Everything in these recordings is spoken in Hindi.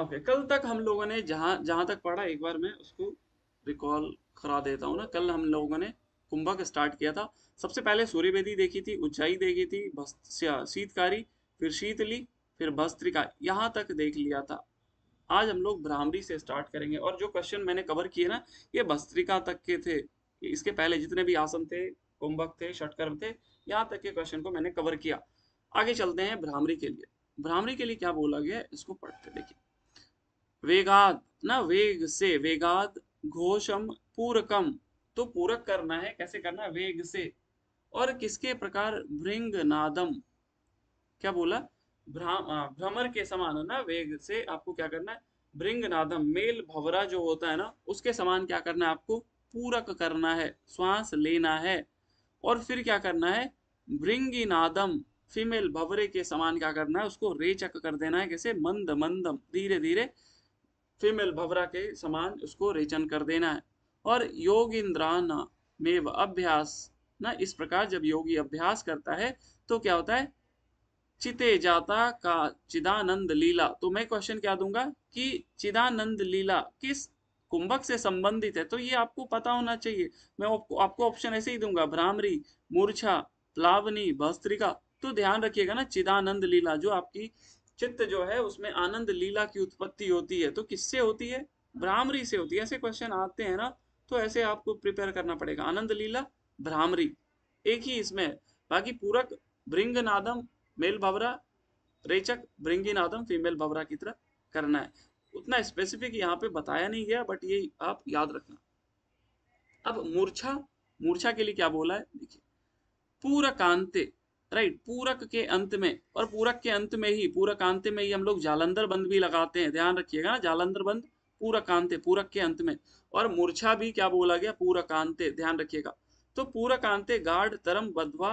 ओके okay, कल तक हम लोगों ने जहाँ जहाँ तक पढ़ा एक बार मैं उसको रिकॉल करा देता हूँ ना कल हम लोगों ने कुंभक स्टार्ट किया था सबसे पहले सूर्य बेदी देखी थी ऊंचाई देखी थी शीतकारी फिर शीतली फिर भस्त्रिका यहाँ तक देख लिया था आज हम लोग भ्रामरी से स्टार्ट करेंगे और जो क्वेश्चन मैंने कवर किए ना ये भस्त्रिका तक के थे इसके पहले जितने भी आसन थे कुंभक थे षटकर्म थे यहाँ तक के क्वेश्चन को मैंने कवर किया आगे चलते हैं भ्रामरी के लिए भ्रामरी के लिए क्या बोला गया इसको पढ़ते देखिए वेगाद ना वेग से वेगाद घोषम पूरकम तो पूरक करना है कैसे करना है वेग से और किसके प्रकार भृंग नादम क्या बोला भ्रमर के समान ना वेग से आपको क्या करना है भृंग नादम मेल भवरा जो होता है ना उसके समान क्या करना है आपको पूरक करना है श्वास लेना है और फिर क्या करना है भृंगी नादम फीमेल भवरे के समान क्या करना है उसको रेचक कर देना है कैसे मंद मंदम धीरे धीरे फीमेल भवरा के समान उसको रेचन कर देना है और योग इंद्राना मेव अभ्यास ना इस प्रकार जब योगी अभ्यास करता है तो क्या होता है चिते जाता का चिदानंद लीला तो मैं क्वेश्चन क्या दूंगा कि चिदानंद लीला किस कुंभक से संबंधित है तो ये आपको पता होना चाहिए मैं आपको ऑप्शन ऐसे ही दूंगा भ्रामरी मूर्छा प्लावनी भस्त्रिका तो ध्यान रखिएगा ना चिदानंद लीला जो आपकी चित्त जो है उसमें आनंद लीला की उत्पत्ति होती है तो किससे होती है भ्रामरी से होती है ऐसे क्वेश्चन आते हैं ना तो ऐसे आपको प्रिपेयर करना पड़ेगा आनंद लीला भ्रामरी एक ही इसमें बाकी पूरक भृंग नादम मेल भवरा रेचक भृंगी नादम फीमेल भवरा की तरह करना है उतना स्पेसिफिक यहाँ पे बताया नहीं गया बट ये आप याद रखना अब मूर्छा मूर्छा के लिए क्या बोला है देखिए पूरा कांते राइट पूरक के अंत में और पूरक के अंत में ही पूरकांत में ही हम लोग जालंधर बंद भी लगाते हैं ध्यान रखिएगा ना जालंधर बंद पूरकांत पूरक के अंत में और मूर्छा भी क्या बोला गया पूरकांत ध्यान रखिएगा तो पूरकांत गाढ़ तरम बधवा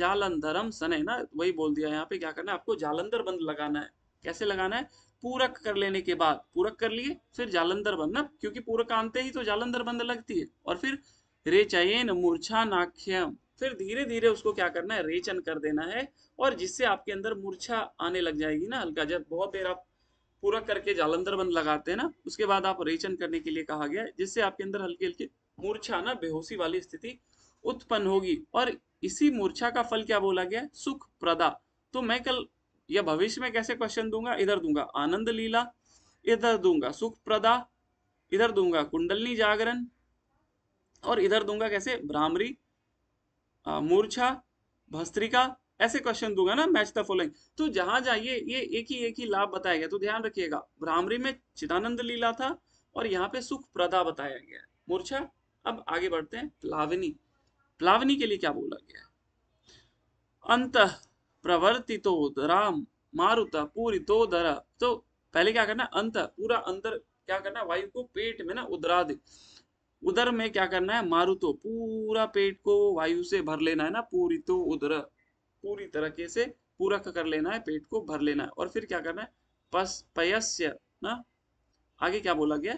जालंधरम सने ना वही बोल दिया यहाँ पे क्या करना है आपको जालंधर बंद लगाना है कैसे लगाना है पूरक कर लेने के बाद पूरक कर लिए फिर जालंधर बंद ना क्योंकि पूरकांत ही तो जालंधर बंद लगती है और फिर रे चयन मूर्छा नाख्यम फिर धीरे धीरे उसको क्या करना है रेचन कर देना है और जिससे आपके अंदर मूर्छा आने लग जाएगी ना हल्का जब बहुत देर आप पूरा करके जालंधर बंद लगाते हैं ना उसके बाद आप रेचन करने के लिए कहा गया है जिससे आपके अंदर हल्की हल्की मूर्छा ना बेहोशी वाली स्थिति उत्पन्न होगी और इसी मूर्छा का फल क्या बोला गया सुख प्रदा तो मैं कल या भविष्य में कैसे क्वेश्चन दूंगा इधर दूंगा आनंद लीला इधर दूंगा सुख प्रदा इधर दूंगा कुंडलनी जागरण और इधर दूंगा कैसे भ्रामरी मूर्छा भस्त्रिका ऐसे क्वेश्चन दूंगा ना मैच द फॉलोइंग तो जहां जाइए ये एक ही एक ही लाभ बताया गया तो ध्यान रखिएगा भ्रामरी में चिदानंद लीला था और यहाँ पे सुख प्रदा बताया गया मूर्छा अब आगे बढ़ते हैं प्लावनी प्लावनी के लिए क्या बोला गया अंत प्रवर्तितो राम मारुता पूरी तो दरा तो पहले क्या करना अंत पूरा अंदर क्या करना वायु को पेट में ना उदरा दे उधर में क्या करना है मारुतो पूरा पेट को वायु से भर लेना है ना पूरी तो उधर पूरी तरह से पूरा कर लेना है पेट को भर लेना है और फिर क्या करना है पस पयस्य ना आगे क्या बोला गया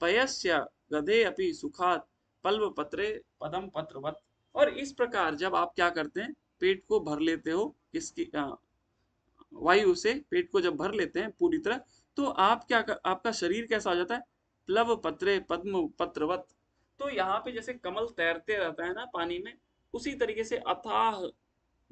पयस्य गधे अपि सुखात पल्व पत्रे पदम पत्रवत और इस प्रकार जब आप क्या करते हैं पेट को भर लेते हो किसकी वायु से पेट को जब भर लेते हैं पूरी तरह तो आप क्या कर, आपका शरीर कैसा हो जाता है प्लव पत्रे पद्म पत्रवत तो यहाँ पे जैसे कमल तैरते रहता है ना पानी में उसी तरीके से अथाह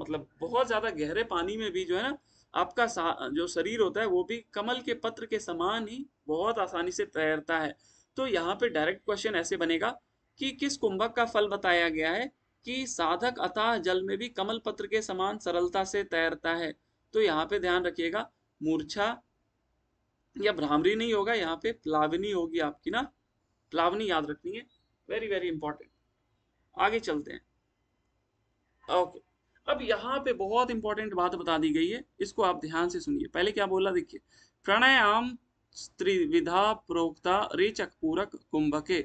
मतलब बहुत ज्यादा गहरे पानी में भी जो है ना आपका जो शरीर होता है वो भी कमल के पत्र के समान ही बहुत आसानी से तैरता है तो यहाँ पे डायरेक्ट क्वेश्चन ऐसे बनेगा कि किस कुंभक का फल बताया गया है कि साधक अथाह जल में भी कमल पत्र के समान सरलता से तैरता है तो यहाँ पे ध्यान रखिएगा मूर्छा या भ्रामरी नहीं होगा यहाँ पे प्लावनी होगी आपकी ना प्लावनी याद रखनी है वेरी वेरी इंपॉर्टेंट आगे चलते हैं ओके अब यहाँ पे बहुत इंपॉर्टेंट बात बता दी गई है इसको आप ध्यान से सुनिए पहले क्या बोला देखिए प्राणायाम त्रिविधा प्रोक्ता रेचक पूरक कुंभके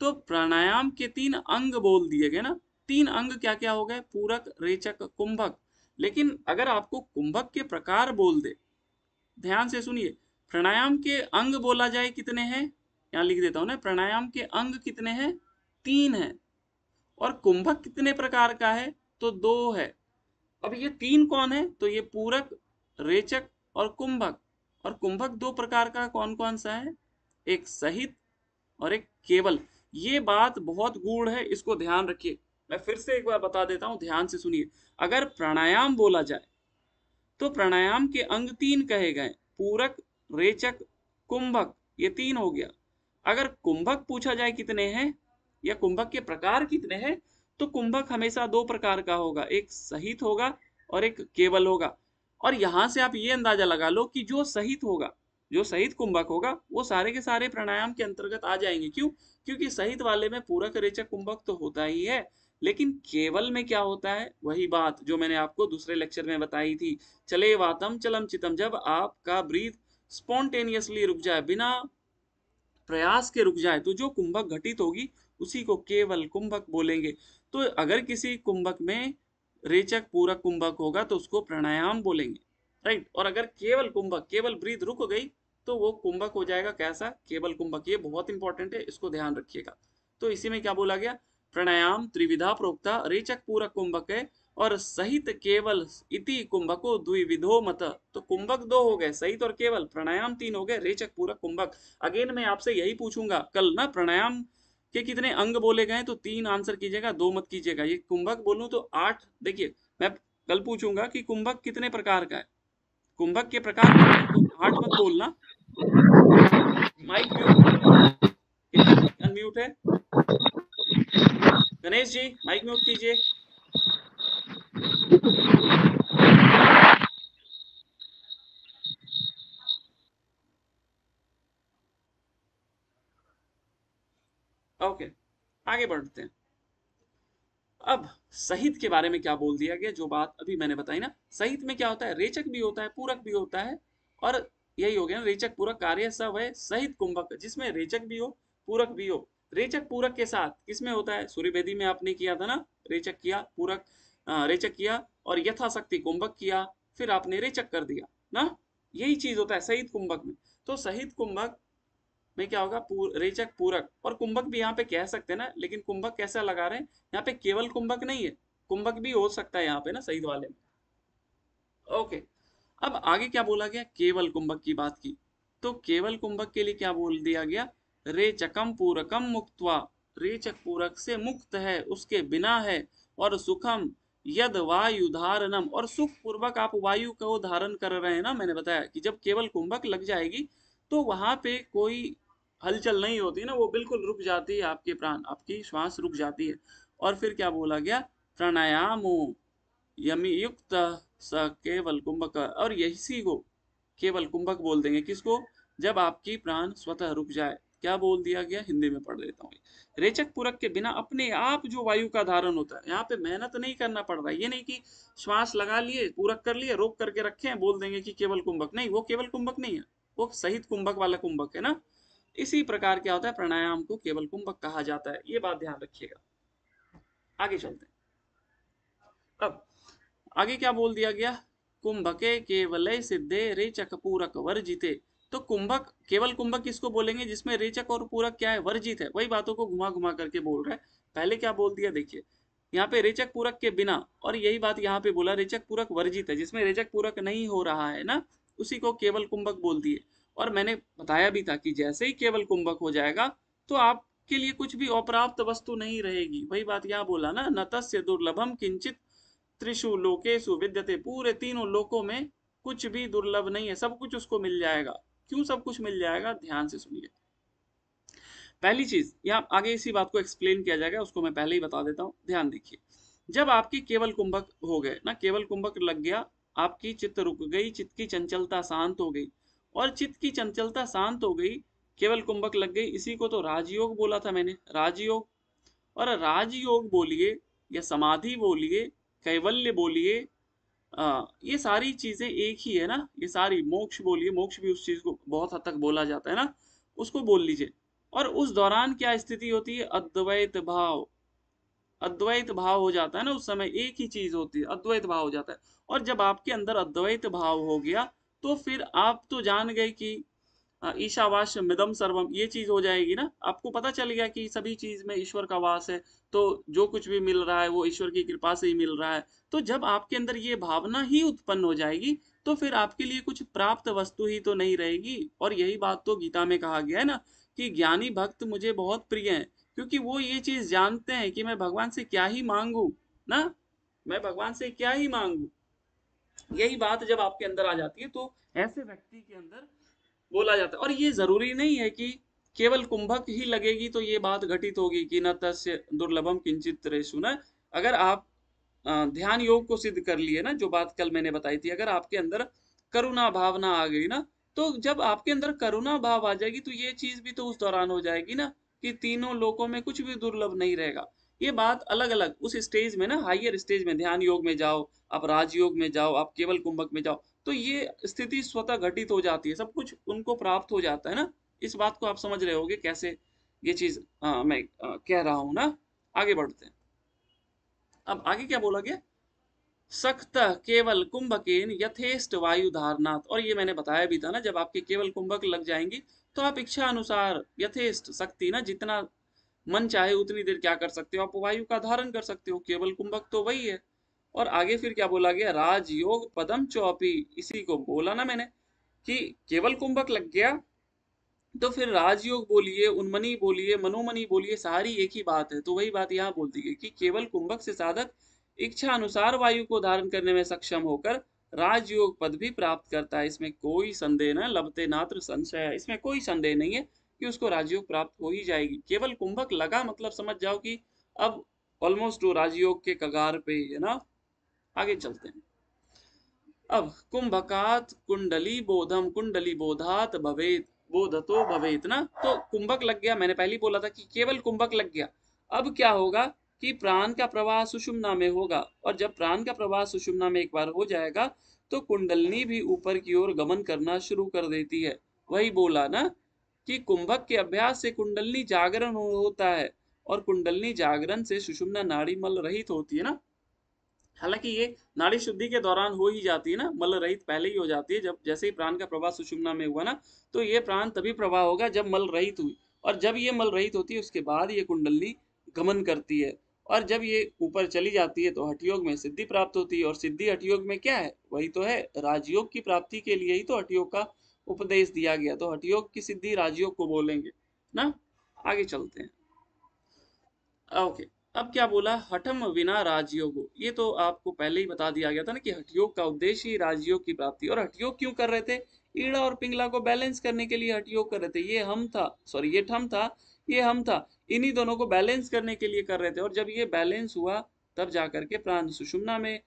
तो प्राणायाम के तीन अंग बोल दिए गए ना तीन अंग क्या क्या हो गए पूरक रेचक कुंभक लेकिन अगर आपको कुंभक के प्रकार बोल दे ध्यान से सुनिए प्राणायाम के अंग बोला जाए कितने हैं यहाँ लिख देता हूं ना प्राणायाम के अंग कितने हैं तीन है और कुंभक कितने प्रकार का है तो दो है अब ये तीन कौन है तो ये पूरक रेचक और कुंभक और कुंभक दो प्रकार का कौन कौन सा है एक सहित और एक केवल ये बात बहुत गूढ़ है इसको ध्यान रखिए मैं फिर से एक बार बता देता हूं ध्यान से सुनिए अगर प्राणायाम बोला जाए तो प्राणायाम के अंग तीन कहे गए पूरक रेचक कुंभक ये तीन हो गया अगर कुंभक पूछा जाए कितने हैं या कुंभक के प्रकार कितने हैं तो कुंभक हमेशा दो प्रकार का होगा एक सहित होगा और एक केवल होगा और यहाँ से आप ये अंदाजा लगा लो कि जो सहित होगा जो सहित कुंभक होगा वो सारे के सारे प्राणायाम के अंतर्गत आ जाएंगे क्यों क्योंकि सहित वाले में पूरक रेचक कुंभक तो होता ही है लेकिन केवल में क्या होता है वही बात जो मैंने आपको दूसरे लेक्चर में बताई थी चले वातम चलम चितम जब आपका ब्रीथ स्पॉन्टेनियसली रुक जाए बिना प्रयास के रुक जाए तो जो कुंभक घटित होगी उसी को केवल कुंभक बोलेंगे तो अगर किसी कुंभक में रेचक पूरक कुंभक होगा तो उसको प्राणायाम बोलेंगे राइट और अगर केवल कुंभक केवल ब्रीद रुक गई तो वो कुंभक हो जाएगा कैसा केवल कुंभक ये बहुत इंपॉर्टेंट है इसको ध्यान रखिएगा तो इसी में क्या बोला गया प्राणायाम त्रिविधा प्रोक्ता रेचक पूरक कुंभक है और सहित केवल इति कुंभको द्विविधो मत तो कुंभक दो हो गए सहित और केवल प्राणायाम तीन हो गए रेचक पूरक कुंभक अगेन मैं आपसे यही पूछूंगा कल ना प्राणायाम कि कितने अंग बोले गए तो तीन आंसर कीजिएगा दो मत कीजिएगा ये कुंभक बोलूं तो आठ देखिए मैं कल पूछूंगा कि कुंभक कितने प्रकार का है कुंभक के प्रकार तो, तो आठ मत बोलना माइक अनम्यूट है गणेश जी माइक म्यूट कीजिए ओके आगे बढ़ते हैं अब सहित के बारे में क्या बोल दिया गया जो बात अभी मैंने बताई ना सहित में क्या होता है रेचक भी होता है पूरक भी होता है और यही हो गया रेचक पूरक कार्य सब है सहित कुंभक जिसमें रेचक भी हो पूरक भी हो रेचक पूरक के साथ किसमें होता है सूर्यवेदी में आपने किया था ना रेचक किया पूरक रेचक किया और यथाशक्ति कुंभक किया फिर आपने रेचक कर दिया ना यही चीज होता है सहित कुंभक में तो सहित कुंभक में क्या होगा पूर, रेचक पूरक और कुंभक भी यहाँ पे कह सकते हैं ना लेकिन कुंभक कैसा लगा रहे हैं यहाँ पे केवल कुंभक नहीं है कुंभक भी हो सकता है यहाँ पे ना सही वाले ओके अब आगे क्या बोला गया केवल कुंभक की बात की तो केवल कुंभक के लिए क्या बोल दिया गया रेचकम पूरकम मुक्तवा रेचक पूरक से मुक्त है उसके बिना है और सुखम यद वायु धारणम और सुख पूर्वक आप वायु को धारण कर रहे हैं ना मैंने बताया कि जब केवल कुंभक लग जाएगी तो वहां पे कोई हलचल नहीं होती ना वो बिल्कुल रुक जाती है आपके प्राण आपकी श्वास रुक जाती है और फिर क्या बोला गया प्राणायाम यमी युक्त स केवल कुंभक और यही को केवल कुंभक बोल देंगे किसको जब आपकी प्राण स्वतः रुक जाए क्या बोल दिया गया हिंदी में पढ़ लेता हूँ रेचक पूरक के बिना अपने आप जो वायु का धारण होता है यहाँ पे मेहनत नहीं करना पड़ रहा है ये नहीं कि श्वास लगा लिए पूरक कर लिए रोक करके रखे हैं बोल देंगे कि केवल कुंभक नहीं वो केवल कुंभक नहीं है वो सहित कुंभक वाला कुंभक है ना इसी प्रकार क्या होता है प्राणायाम को केवल कुंभक कहा जाता है ये बात ध्यान रखिएगा आगे चलते हैं अब आगे क्या बोल दिया गया कुंभके केवल सिद्धे रेचक पूरक वर्जिते तो कुंभक केवल कुंभक किसको बोलेंगे जिसमें रेचक और पूरक क्या है वर्जित है वही बातों को घुमा घुमा करके बोल रहा है पहले क्या बोल दिया देखिए यहाँ पे रेचक पूरक के बिना और यही बात यहाँ पे बोला रेचक पूरक वर्जित है जिसमें रेचक पूरक नहीं हो रहा है ना उसी को केवल कुंभक बोल दिए और मैंने बताया भी था कि जैसे ही केवल कुंभक हो जाएगा तो आपके लिए कुछ भी अप्राप्त वस्तु नहीं रहेगी वही बात यहाँ बोला ना न तस्य दुर्लभम किंचित त्रिशु लोकेशु विद्यते पूरे तीनों लोकों में कुछ भी दुर्लभ नहीं है सब कुछ उसको मिल जाएगा क्यों सब कुछ मिल जाएगा ध्यान से सुनिए पहली चीज यहाँ आगे इसी बात को एक्सप्लेन किया जाएगा उसको मैं पहले ही बता देता हूँ ध्यान देखिए जब आपकी केवल कुंभक हो गए ना केवल कुंभक लग गया आपकी चित्त रुक गई चित्त की चंचलता शांत हो गई और चित्त की चंचलता शांत हो गई केवल कुंभक लग गई इसी को तो राजयोग बोला था मैंने राजयोग और राजयोग बोलिए या समाधि बोलिए कैवल्य बोलिए ये सारी चीजें एक ही है ना ये सारी मोक्ष बोलिए मोक्ष भी उस चीज को बहुत हद तक बोला जाता है ना उसको बोल लीजिए और उस दौरान क्या स्थिति होती है अद्वैत भाव अद्वैत भाव हो जाता है ना उस समय एक ही चीज होती है अद्वैत भाव हो जाता है और जब आपके अंदर अद्वैत भाव हो गया तो फिर आप तो जान गए कि ईशावास मृदम सर्वम ये चीज हो जाएगी ना आपको पता चल गया कि सभी चीज में ईश्वर का वास है तो जो कुछ भी मिल रहा है वो ईश्वर की कृपा से ही मिल रहा है तो जब आपके अंदर ये भावना ही उत्पन्न हो जाएगी तो फिर आपके लिए कुछ प्राप्त वस्तु ही तो नहीं रहेगी और यही बात तो गीता में कहा गया है ना कि ज्ञानी भक्त मुझे बहुत प्रिय है क्योंकि वो ये चीज जानते हैं कि मैं भगवान से क्या ही मांगू ना मैं भगवान से क्या ही मांगू यही बात जब आपके अंदर आ जाती है तो ऐसे व्यक्ति के अंदर बोला जाता है और ये जरूरी नहीं है कि केवल कुंभक ही लगेगी तो ये बात घटित होगी कि न तस्य दुर्लभम किंचित न अगर आप ध्यान योग को सिद्ध कर लिए ना जो बात कल मैंने बताई थी अगर आपके अंदर करुणा भावना आ गई ना तो जब आपके अंदर करुणा भाव आ जाएगी तो ये चीज भी तो उस दौरान हो जाएगी ना कि तीनों लोगों में कुछ भी दुर्लभ नहीं रहेगा ये बात अलग अलग उस स्टेज में ना हायर स्टेज में ध्यान योग में जाओ आप राजयोग में जाओ आप केवल कुंभक में जाओ तो ये स्थिति स्वतः घटित हो जाती है सब कुछ उनको प्राप्त हो जाता है ना इस बात को आप समझ रहे होगे कैसे ये चीज हाँ, मैं आ, कह रहा हूं ना आगे बढ़ते हैं अब आगे क्या बोला गया सख्त केवल कुंभकेन यथेष्ट वायु धारनाथ और ये मैंने बताया भी था ना जब आपके केवल कुंभक लग जाएंगी तो आप इच्छा अनुसार यथेष्ट शक्ति ना जितना मन चाहे उतनी देर क्या कर सकते हो आप वायु का धारण कर सकते हो केवल कुंभक तो वही है और आगे फिर क्या बोला गया राजयोग पदम चौपी इसी को बोला ना मैंने कि केवल कुंभक लग गया तो फिर राजयोग बोलिए उन्मनी बोलिए मनोमनी बोलिए सारी एक ही बात है तो वही बात यहाँ बोलती है कि केवल कुंभक से साधक इच्छा अनुसार वायु को धारण करने में सक्षम होकर राजयोग पद भी प्राप्त करता है इसमें कोई संदेह न लबते नात्र संशय इसमें कोई संदेह नहीं है कि उसको राजयोग प्राप्त हो ही जाएगी केवल कुंभक लगा मतलब समझ जाओ कि अब ऑलमोस्ट वो राजयोग के कगार पे है ना आगे चलते हैं अब कुंभकात कुंडली बोधम कुंडली बोधात भवेत बोधतो भवेत ना तो कुंभक लग गया मैंने पहले बोला था कि केवल कुंभक लग गया अब क्या होगा कि प्राण का प्रवाह सुषुम्ना में होगा और जब प्राण का प्रवाह सुषुम्ना में एक बार हो जाएगा तो कुंडलनी भी ऊपर की ओर गमन करना शुरू कर देती है वही बोला ना कि कुंभक के अभ्यास से कुंडलनी जागरण होता है और कुंडलनी जागरण से सुषुम्ना नाड़ी मल रहित होती है ना हालांकि ये नाड़ी शुद्धि के दौरान हो ही जाती है ना मल रहित पहले ही हो जाती है जब जैसे ही प्राण का प्रवाह सुषुम्ना में हुआ ना तो ये प्राण तभी प्रवाह होगा जब मल रहित हुई और जब ये मल रहित होती है उसके बाद ये कुंडलनी गमन करती है और जब ये ऊपर चली जाती है तो हठयोग में सिद्धि प्राप्त होती है और सिद्धि हठयोग में क्या है वही तो है राजयोग की प्राप्ति के लिए ही तो हठयोग का उपदेश दिया गया तो हठयोग की सिद्धि राजयोग को बोलेंगे ना आगे चलते हैं ओके अब क्या बोला हठम बिना राजयोग ये तो आपको पहले ही बता दिया गया था ना कि हठयोग का उद्देश्य ही राजयोग की प्राप्ति और हठयोग क्यों कर रहे थे ईड़ा और पिंगला को बैलेंस करने के लिए हठयोग कर रहे थे ये हम था सॉरी ये ठम था ये हम था इन्हीं दोनों को बैलेंस करने के लिए कर रहे थे और जब ये बैलेंस हुआ तब जाकर के प्राण सुषुमना में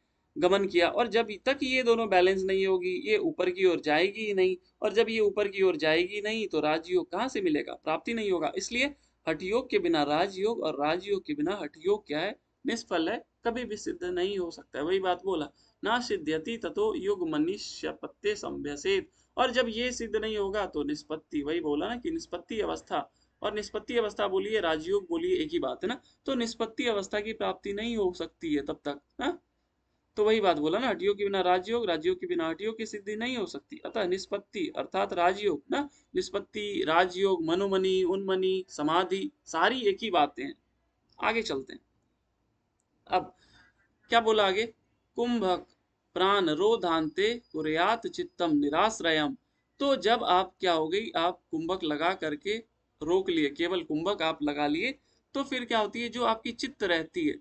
गमन किया और जब तक ये दोनों बैलेंस नहीं होगी ये ऊपर की ओर जाएगी ही नहीं और जब ये ऊपर की ओर जाएगी नहीं तो राजयोग कहाँ से मिलेगा प्राप्ति नहीं होगा इसलिए हठयोग के बिना राजयोग और राजयोग के बिना हठयोग क्या है निष्फल है कभी भी सिद्ध नहीं हो सकता है वही बात बोला ना सिद्ध्यति तथो युग मनुष्य पत्ते संभ्यसेत और जब ये सिद्ध नहीं होगा तो निष्पत्ति वही बोला ना कि निष्पत्ति अवस्था और निष्पत्ति अवस्था बोलिए राजयोग बोलिए एक ही बात है ना तो निष्पत्ति अवस्था की प्राप्ति नहीं हो सकती है तब तक ना हाँ? तो वही बात बोला ना हटियोग के बिना राजयोग राजयोग के बिना हटियोग की सिद्धि नहीं हो सकती अतः निष्पत्ति अर्थात राजयोग ना निष्पत्ति राजयोग मनोमनी उन्मनी समाधि सारी एक ही बातें हैं आगे चलते हैं अब क्या बोला आगे कुंभक प्राण रोधांते कुरयात चित्तम निराश्रयम तो जब आप क्या हो गई आप कुंभक लगा करके रोक लिए केवल कुंभक आप लगा लिए तो फिर क्या होती है जो आपकी चित्त रहती है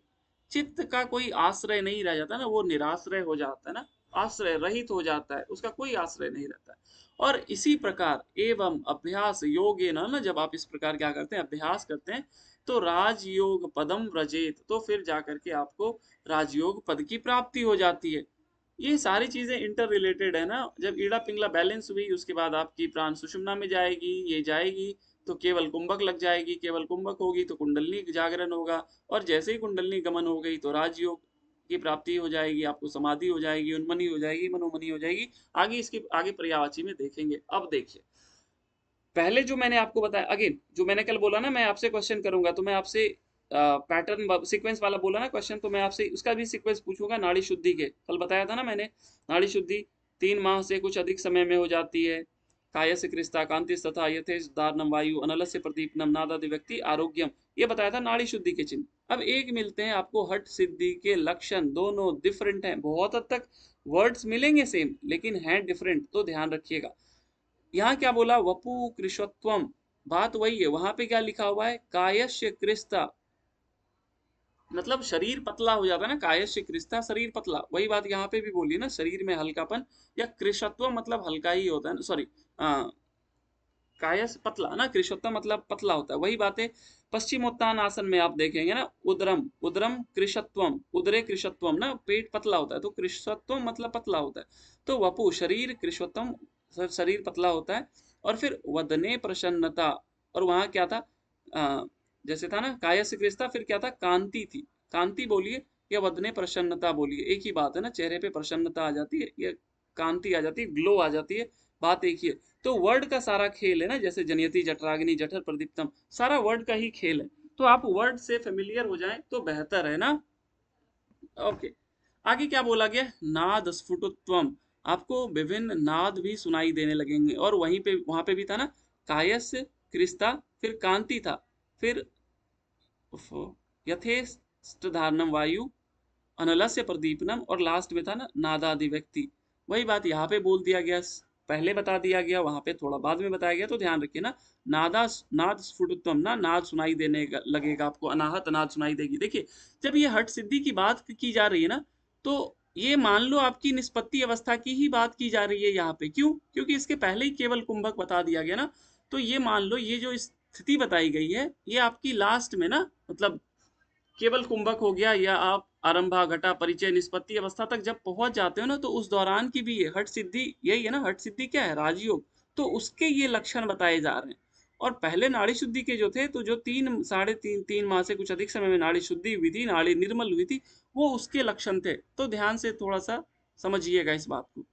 चित्त का कोई आश्रय नहीं रह जाता ना वो निराश्रय हो जाता है ना आश्रय रहित हो जाता है उसका कोई आश्रय नहीं रहता है और इसी प्रकार एवं अभ्यास योग ना जब आप इस प्रकार क्या करते हैं अभ्यास करते हैं तो राजयोग पदम रजेत तो फिर जाकर के आपको राजयोग पद की प्राप्ति हो जाती है ये सारी चीजें इंटर रिलेटेड है ना जब ईड़ा पिंगला बैलेंस हुई उसके बाद आपकी प्राण सुषुम्ना में जाएगी ये जाएगी तो केवल कुंभक लग जाएगी केवल कुंभक होगी तो कुंडलनी जागरण होगा और जैसे ही कुंडलनी गमन हो गई तो राजयोग की प्राप्ति हो जाएगी आपको समाधि हो जाएगी उन्मनी हो जाएगी मनोमनी हो जाएगी आगे इसकी आगे पर्यावाची में देखेंगे अब देखिए पहले जो मैंने आपको बताया अगेन जो मैंने कल बोला ना मैं आपसे क्वेश्चन करूंगा तो मैं आपसे पैटर्न सीक्वेंस वाला बोला ना क्वेश्चन तो मैं आपसे उसका भी सीक्वेंस पूछूंगा नाड़ी शुद्धि के कल बताया था ना मैंने नाड़ी शुद्धि तीन माह से कुछ अधिक समय में हो जाती है कायस क्रिस्ता कांति तथा यथेष दारनम वायु अनलस्य नम नादादि व्यक्ति आरोग्यम ये बताया था नाड़ी शुद्धि के चिन्ह अब एक मिलते हैं आपको हट सिद्धि के लक्षण दोनों डिफरेंट हैं बहुत हद तक वर्ड्स मिलेंगे सेम लेकिन हैं डिफरेंट तो ध्यान रखिएगा यहाँ क्या बोला वपु कृषत्वम बात वही है वहां पे क्या लिखा हुआ है कायस्य क्रिस्ता मतलब शरीर पतला हो जाता है ना काय से क्रिस्ता शरीर पतला वही बात यहाँ पे भी बोली ना शरीर में हल्कापन या कृषत्व मतलब हल्का ही होता है ना सॉरी कायस पतला ना कृषत्व मतलब पतला होता है वही बात है पश्चिमोत्तान आसन में आप देखेंगे ना उदरम उदरम कृषत्व उदरे कृषत्व ना पेट पतला होता है तो कृषत्व मतलब पतला होता है तो वपु शरीर कृषोत्तम शरीर पतला होता है और फिर वदने प्रसन्नता और वहां क्या था जैसे था ना काया से क्रिस्ता फिर क्या था कांति थी कांति बोलिए या वदने प्रसन्नता बोलिए एक ही बात है ना चेहरे पे प्रसन्नता आ जाती है या कांति आ जाती है ग्लो आ जाती है बात एक ही है तो वर्ड का सारा खेल है ना जैसे जनयति जटराग्नि जठर प्रदीप्तम सारा वर्ड का ही खेल है तो आप वर्ड से फेमिलियर हो जाए तो बेहतर है ना ओके आगे क्या बोला गया नाद स्फुटुत्वम आपको विभिन्न नाद भी सुनाई देने लगेंगे और वहीं पे वहां पे भी था ना कायस्य क्रिस्ता फिर कांति था फिर यथेष्ट धारणम वायु अनलस्य प्रदीपनम और लास्ट में था ना नादादि व्यक्ति वही बात यहाँ पे बोल दिया गया पहले बता दिया गया वहां पे थोड़ा बाद में बताया गया तो ध्यान रखिए ना नादा नाद स्फुटत्वम ना नाद सुनाई देने लगेगा आपको अनाहत अनाद सुनाई देगी देखिए जब ये हट सिद्धि की बात की जा रही है ना तो ये मान लो आपकी निष्पत्ति अवस्था की ही बात की जा रही है यहाँ पे क्यों क्योंकि इसके पहले ही केवल कुंभक बता दिया गया ना तो ये मान लो ये जो इस स्थिति बताई गई है ये आपकी लास्ट में ना मतलब केवल कुंभक हो गया या आप आरंभा घटा परिचय निष्पत्ति अवस्था तक जब पहुंच जाते हो ना तो उस दौरान की भी ये हट सिद्धि यही है ना हट सिद्धि क्या है राजयोग तो उसके ये लक्षण बताए जा रहे हैं और पहले नाड़ी शुद्धि के जो थे तो जो तीन साढ़े तीन तीन माह से कुछ अधिक समय में नाड़ी शुद्धि हुई थी नाड़ी निर्मल हुई थी वो उसके लक्षण थे तो ध्यान से थोड़ा सा समझिएगा इस बात को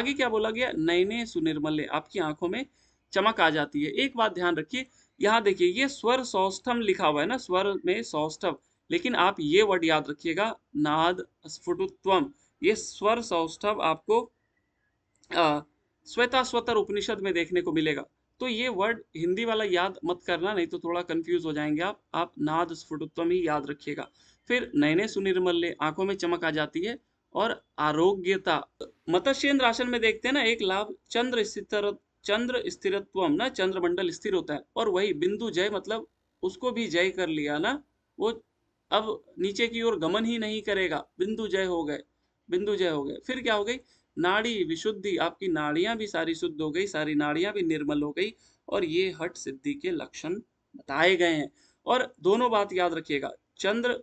आगे क्या बोला गया नयने सुनिर्मल्य आपकी आंखों में चमक आ जाती है एक बात ध्यान रखिए यहाँ देखिए ये स्वर सौष्ठम लिखा हुआ है ना स्वर में सौष्ठम लेकिन आप ये वर्ड याद रखिएगा नाद स्फुटुत्वम ये स्वर सौष्ठव आपको श्वेता स्वतर उपनिषद में देखने को मिलेगा तो ये वर्ड हिंदी वाला याद मत करना नहीं तो थोड़ा कंफ्यूज हो जाएंगे आप आप नाद स्फुटुत्वम ही याद रखिएगा फिर नयने सुनिर्मल्य आंखों में चमक आ जाती है और आरोग्यता मत्स्यन राशन में देखते हैं ना एक लाभ चंद्र स्थित चंद्र स्थिरत्व ना चंद्रमंडल स्थिर होता है और वही बिंदु जय मतलब उसको भी जय कर लिया ना वो अब नीचे की ओर गमन ही नहीं करेगा बिंदु जय हो गए बिंदु जय हो गए फिर क्या हो गई नाड़ी विशुद्धि आपकी नाड़ियां भी सारी शुद्ध हो गई सारी नाड़ियां भी निर्मल हो गई और ये हट सिद्धि के लक्षण बताए गए हैं और दोनों बात याद रखिएगा चंद्र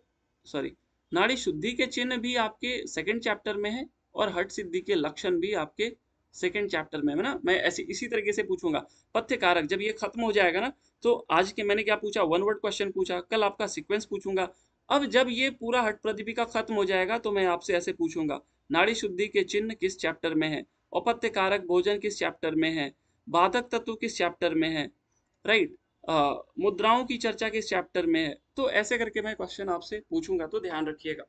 सॉरी नाड़ी शुद्धि के चिन्ह भी आपके सेकंड चैप्टर में है और हट सिद्धि के लक्षण भी आपके सेकेंड चैप्टर में है ना मैं ऐसे इसी तरीके से पूछूंगा पथ्यकारक जब ये खत्म हो जाएगा ना तो आज के मैंने क्या पूछा वन वर्ड क्वेश्चन पूछा कल आपका सिक्वेंस पूछूंगा अब जब ये पूरा हट प्रतिपिका खत्म हो जाएगा तो मैं आपसे ऐसे पूछूंगा नाड़ी शुद्धि के चिन्ह किस चैप्टर में है औपत्य भोजन किस चैप्टर में है बाधक तत्व किस चैप्टर में है राइट आ, मुद्राओं की चर्चा किस चैप्टर में है तो ऐसे करके मैं क्वेश्चन आपसे पूछूंगा तो ध्यान रखिएगा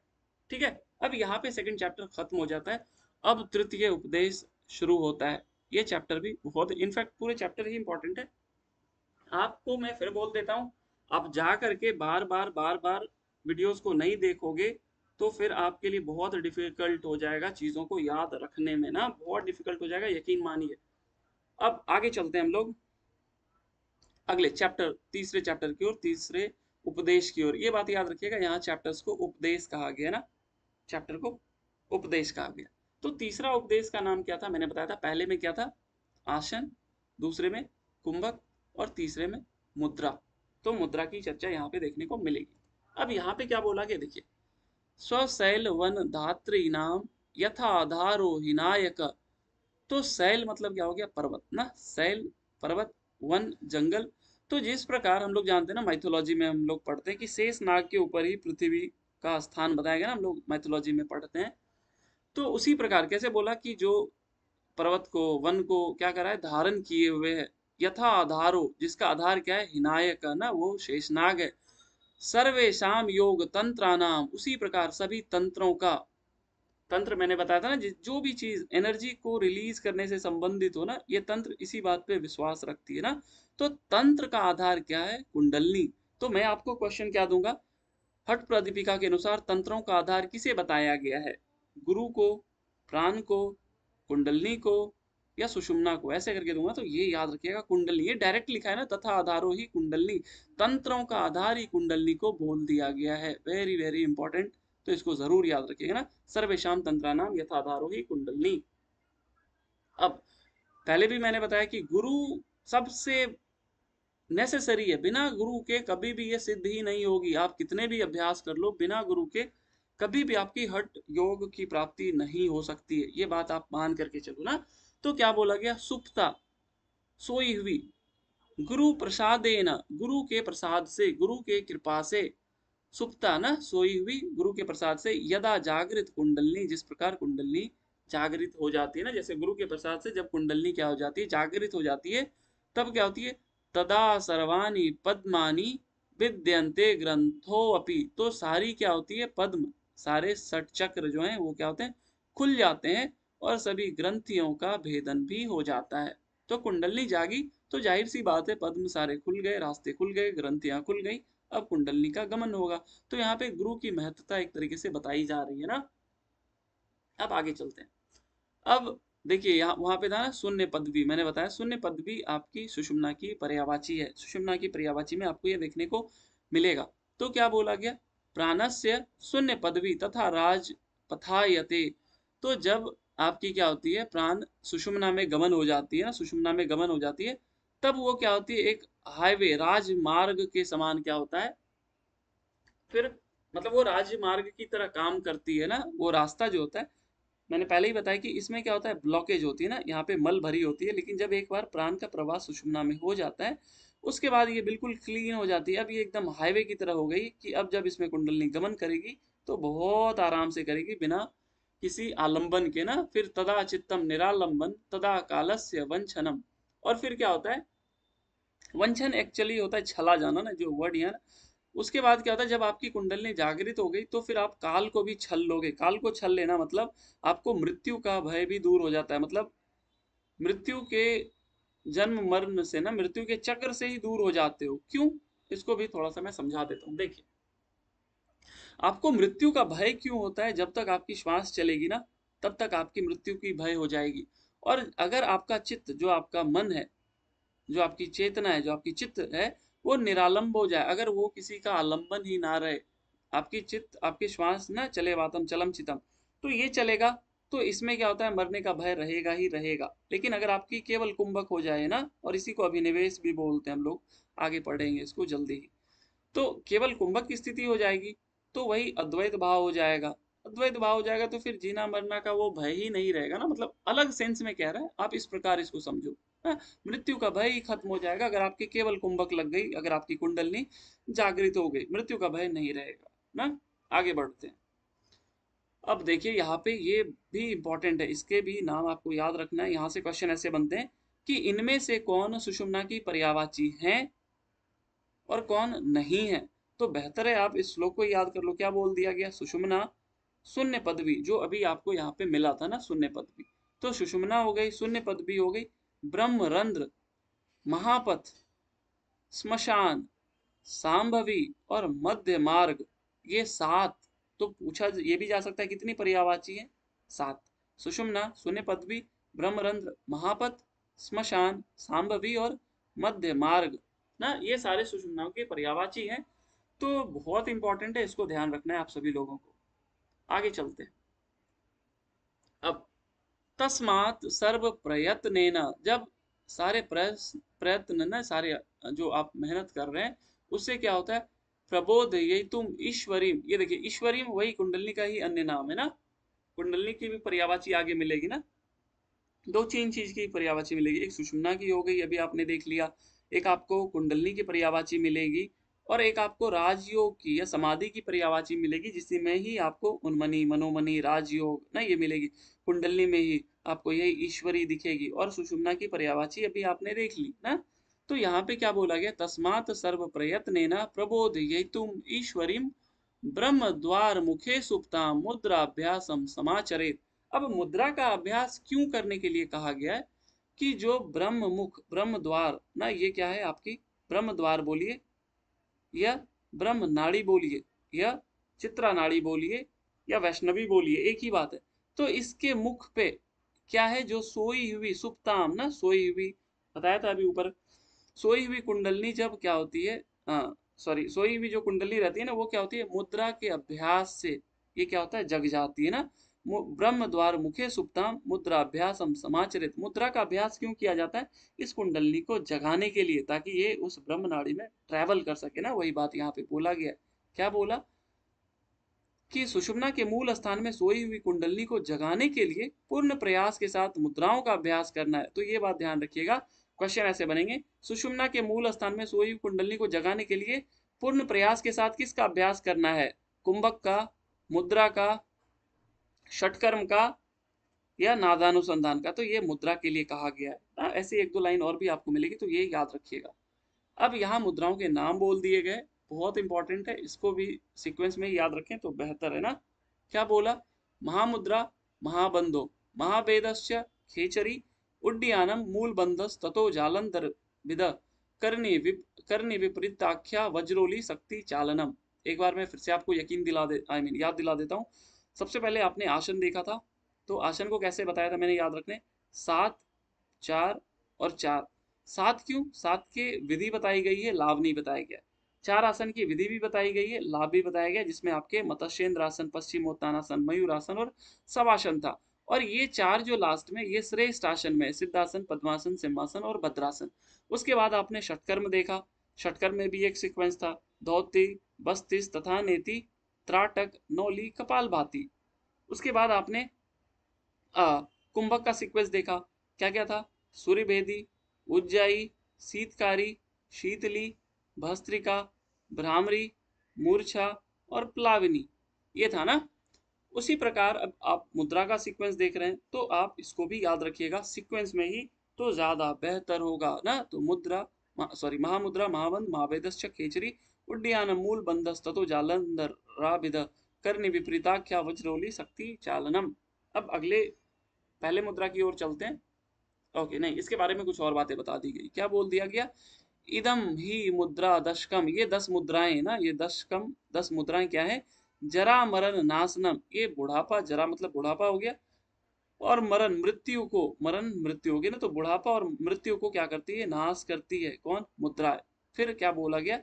ठीक है अब यहाँ पे सेकंड चैप्टर खत्म हो जाता है अब तृतीय उपदेश शुरू होता है ये चैप्टर भी बहुत इनफैक्ट पूरे चैप्टर ही इंपॉर्टेंट है आपको मैं फिर बोल देता हूँ आप जा करके बार बार बार बार वीडियोस को नहीं देखोगे तो फिर आपके लिए बहुत डिफिकल्ट हो जाएगा चीज़ों को याद रखने में ना बहुत डिफिकल्ट हो जाएगा यकीन मानिए अब आगे चलते हैं हम लोग अगले चैप्टर तीसरे चैप्टर की ओर तीसरे उपदेश की ओर ये बात याद रखिएगा यहाँ चैप्टर्स को उपदेश कहा गया ना चैप्टर को उपदेश कहा गया तो तीसरा उपदेश का नाम क्या था मैंने बताया था पहले में क्या था आसन दूसरे में कुंभक और तीसरे में मुद्रा तो मुद्रा की चर्चा यहाँ पे देखने को मिलेगी अब यहाँ पे क्या बोला गया देखिए स्वशैल वन धात्र इनाम यथा आधारो हिनायक तो शैल मतलब क्या हो गया पर्वत ना शैल पर्वत वन जंगल तो जिस प्रकार हम लोग जानते हैं ना माइथोलॉजी में हम लोग पढ़ते हैं कि शेष नाग के ऊपर ही पृथ्वी का स्थान बताया गया ना हम लोग माइथोलॉजी में पढ़ते हैं तो उसी प्रकार कैसे बोला कि जो पर्वत को वन को क्या करा है धारण किए हुए है यथा आधारो जिसका आधार क्या है हिनायक है ना वो शेषनाग है सर्वेशम योग तंत्रानाम उसी प्रकार सभी तंत्रों का तंत्र मैंने बताया था ना जो भी चीज एनर्जी को रिलीज करने से संबंधित हो ना ये तंत्र इसी बात पे विश्वास रखती है ना तो तंत्र का आधार क्या है कुंडलनी तो मैं आपको क्वेश्चन क्या दूंगा हट प्रदीपिका के अनुसार तंत्रों का आधार किसे बताया गया है गुरु को प्राण को कुंडलनी को या सुषुम्ना को ऐसे करके दूंगा तो ये याद रखिएगा कुंडलनी ये डायरेक्ट लिखा है ना तथा आधारो ही कुंडलनी तंत्रों का आधार ही कुंडलनी को बोल दिया गया है वेरी वेरी इंपॉर्टेंट तो इसको जरूर याद रखिएगा ना सर्वेशम तंत्रा नाम आधारो ही कुंडलनी अब पहले भी मैंने बताया कि गुरु सबसे नेसेसरी है बिना गुरु के कभी भी ये सिद्ध ही नहीं होगी आप कितने भी अभ्यास कर लो बिना गुरु के कभी भी आपकी हट योग की प्राप्ति नहीं हो सकती है ये बात आप मान करके चलो ना तो क्या बोला गया सुप्ता सोई हुई गुरु प्रसादेन गुरु के प्रसाद से गुरु के कृपा से सुप्ता ना सोई हुई गुरु के प्रसाद से यदा जागृत कुंडलनी जिस प्रकार कुंडलनी जागृत हो जाती है ना जैसे गुरु के प्रसाद से जब कुंडलनी क्या हो जाती है जागृत हो जाती है तब क्या होती है तदा सर्वानी पद्मानी विद्यंते ग्रंथो अपि तो सारी क्या होती है पद्म सारे सट चक्र जो हैं वो क्या होते हैं खुल जाते हैं और सभी ग्रंथियों का भेदन भी हो जाता है तो कुंडलनी जागी तो जाहिर सी बात है पद्म सारे खुल गए रास्ते खुल गए ग्रंथियां खुल गई अब कुंडलनी का गमन होगा तो यहाँ पे गुरु की महत्ता एक तरीके से बताई जा रही है ना अब आगे चलते हैं अब देखिए यहाँ वहां पे था ना शून्य पदवी मैंने बताया शून्य पदवी आपकी सुषुम्ना की पर्यावाची है सुषुम्ना की पर्यावाची में आपको ये देखने को मिलेगा तो क्या बोला गया प्राणस्य शून्य पदवी तथा राज पथायते तो जब आपकी क्या होती है प्राण सुषुम्ना में गमन हो जाती है ना सुषुम्ना में गमन हो जाती है तब वो क्या होती है एक हाईवे राजमार्ग के समान क्या होता है फिर मतलब वो राजमार्ग की तरह काम करती है ना वो रास्ता जो होता है मैंने पहले ही बताया कि इसमें क्या होता है ब्लॉकेज होती है ना यहाँ पे मल भरी होती है लेकिन जब एक बार प्राण का प्रवाह सुषुम्ना में हो जाता है उसके बाद ये बिल्कुल क्लीन हो जाती है अब ये एकदम हाईवे की तरह हो गई कि अब जब इसमें कुंडलनी गमन करेगी तो बहुत आराम से करेगी बिना किसी आलंबन के ना फिर तदा चित्तम निरालंबन तदा कालस्य वंछनम और फिर क्या होता है वंछन एक्चुअली होता है छला जाना ना जो वर्ड ना उसके बाद क्या होता है जब आपकी कुंडलनी जागृत हो गई तो फिर आप काल को भी छल लोगे काल को छल लेना मतलब आपको मृत्यु का भय भी दूर हो जाता है मतलब मृत्यु के जन्म मरण से ना मृत्यु के चक्र से ही दूर हो जाते हो क्यों इसको भी थोड़ा सा मैं समझा देता हूँ देखिए आपको मृत्यु का भय क्यों होता है जब तक आपकी श्वास चलेगी ना तब तक आपकी मृत्यु की भय हो जाएगी और अगर आपका चित्त जो आपका मन है जो आपकी चेतना है जो आपकी चित्त है वो निरालंब हो जाए अगर वो किसी का आलंबन ही ना रहे आपकी चित्त आपकी श्वास ना चले वातम चलम चितम तो ये चलेगा तो इसमें क्या होता है मरने का भय रहेगा ही रहेगा लेकिन अगर आपकी केवल कुंभक हो जाए ना और इसी को अभिनिवेश भी बोलते हैं हम लोग आगे पढ़ेंगे इसको जल्दी ही तो केवल कुंभक की स्थिति हो जाएगी तो वही अद्वैत भाव हो जाएगा अद्वैत भाव हो जाएगा तो फिर जीना मरना का वो भय ही नहीं रहेगा ना मतलब अलग सेंस में कह रहा है आप इस प्रकार इसको समझो मृत्यु का भय ही खत्म हो जाएगा अगर आपकी केवल कुंभक लग गई अगर आपकी कुंडलनी जागृत हो गई मृत्यु का भय नहीं रहेगा ना आगे बढ़ते हैं अब देखिए यहाँ पे ये भी इंपॉर्टेंट है इसके भी नाम आपको याद रखना है यहाँ से क्वेश्चन ऐसे बनते हैं कि इनमें से कौन सुषुम्ना की पर्यावाची हैं और कौन नहीं है तो बेहतर है आप इस श्लोक को याद कर लो क्या बोल दिया गया सुषुम्ना शून्य पदवी जो अभी आपको यहाँ पे मिला था ना शून्य पदवी तो सुषुम्ना हो गई शून्य पदवी हो गई ब्रह्मरंध्र महापथ स्मशान सांभवी और मध्य मार्ग ये सात तो पूछा ये भी जा सकता है कितनी पर्यावाची है सात सुषुम्ना शून्य पदवी ब्रह्मरंध्र महापथ स्मशान सांभवी और मध्य मार्ग ना ये सारे सुषुम्नाओं के पर्यावाची हैं तो बहुत इंपॉर्टेंट है इसको ध्यान रखना है आप सभी लोगों को आगे चलते हैं अब तस्मात सर्व प्रयत्न जब सारे प्रयत्न ना सारे जो आप मेहनत कर रहे हैं उससे क्या होता है प्रबोध यही तुम ईश्वरीम ये देखिए ईश्वरीम वही कुंडलनी का ही अन्य नाम है ना कुंडलनी की भी पर्यावाची आगे मिलेगी ना दो तीन चीज की पर्यावाची मिलेगी एक सुषमना की हो गई अभी आपने देख लिया एक आपको कुंडलनी की पर्यावाची मिलेगी और एक आपको राजयोग की या समाधि की पर्यावाची मिलेगी जिसी में ही आपको उन्मनी मनोमनी राजयोग ना ये मिलेगी कुंडलनी में ही आपको यही ईश्वरी दिखेगी और सुषुम्ना की पर्यावाची अभी आपने देख ली ना तो यहाँ पे क्या बोला गया तस्मात सर्व प्रयत्न प्रबोध ये तुम ईश्वरी ब्रह्म द्वार मुखे सुप्ता अभ्यास समाचरित अब मुद्रा का अभ्यास क्यों करने के लिए कहा गया है कि जो ब्रह्म मुख ब्रह्म द्वार ना ये क्या है आपकी ब्रह्म द्वार बोलिए या ब्रह्म नाड़ी बोलिए या चित्रा नाड़ी बोलिए या वैष्णवी बोलिए एक ही बात है तो इसके मुख पे क्या है जो सोई हुई सुप्ताम ना सोई हुई बताया था अभी ऊपर सोई हुई कुंडलनी जब क्या होती है सॉरी सोई हुई जो कुंडली रहती है ना वो क्या होती है मुद्रा के अभ्यास से ये क्या होता है जग जाती है ना ब्रह्म द्वार मुखे सुप्ताम मुद्रा अभ्यास समाचरित मुद्रा का अभ्यास क्यों किया जाता है इस कुंडलनी को जगाने के लिए ताकि ये उस ब्रह्म नाड़ी में ट्रेवल कर सके ना वही बात यहाँ पे बोला गया क्या बोला कि सुषुम्ना के मूल स्थान में सोई हुई कुंडलनी को जगाने के लिए पूर्ण प्रयास के साथ मुद्राओं का अभ्यास करना है तो ये बात ध्यान रखिएगा क्वेश्चन ऐसे बनेंगे सुषुम्ना के मूल स्थान में सोई कुंडली को जगाने के लिए पूर्ण प्रयास के साथ किसका अभ्यास करना है कुंभक का मुद्रा का षटकर्म का या नादानुसंधान का तो ये मुद्रा के लिए कहा गया है ना हाँ, ऐसे एक दो लाइन और भी आपको मिलेगी तो ये याद रखिएगा अब यहाँ मुद्राओं के नाम बोल दिए गए बहुत इंपॉर्टेंट है इसको भी सीक्वेंस में याद रखें तो बेहतर है ना क्या बोला महामुद्रा महाबंधो महाबेदस्य खेचरी मूल बंधस तथो जालंधर विद करनी विप, करनी विपरीत आख्या वज्रोली शक्ति चालनम एक बार मैं फिर से आपको यकीन दिला दे आई I मीन mean, याद दिला देता हूँ सबसे पहले आपने आसन देखा था तो आसन को कैसे बताया था मैंने याद रखने सात चार और चार सात क्यों सात के विधि बताई गई है लाभ नहीं बताया गया चार आसन की विधि भी बताई गई है लाभ भी बताया गया जिसमें आपके मत्स्येंद्र आसन पश्चिमोत्तान आसन मयूर आसन और सवासन था और ये चार जो लास्ट में ये श्रेष्ठ आसन में सिद्धासन पद्मासन सिंहासन और भद्रासन उसके बाद आपने षटकर्म देखा षटकर्म में भी एक सिक्वेंस था धोती बस्तिस तथा नेति त्राटक नौली कपाल भाती उसके बाद आपने आ, कुंभक का सिक्वेंस देखा क्या क्या था सूर्यभेदी उज्जाई शीतकारी शीतली भस्त्रिका भ्रामरी मूर्छा और प्लाविनी ये था ना उसी प्रकार अब आप मुद्रा का सीक्वेंस देख रहे हैं तो आप इसको भी याद रखिएगा सीक्वेंस में ही तो ज़्यादा बेहतर होगा ना तो मुद्रा सॉरी महामुद्रा महाबंध महावेदश्च खेचरी उड्डयान मूल बंधस्तो जालंधर राबिद कर्ण विपरीताख्या वज्रोली शक्ति चालनम अब अगले पहले मुद्रा की ओर चलते हैं ओके नहीं इसके बारे में कुछ और बातें बता दी गई क्या बोल दिया गया इदम ही मुद्रा दशकम ये दस मुद्राएं ना ये दशकम दस मुद्राएं क्या है जरा मरण नाशनम ये बुढ़ापा जरा मतलब बुढ़ापा हो गया और मरण मृत्यु को मरण मृत्यु हो गया ना तो बुढ़ापा और मृत्यु को क्या करती है नाश करती है कौन मुद्रा फिर क्या बोला गया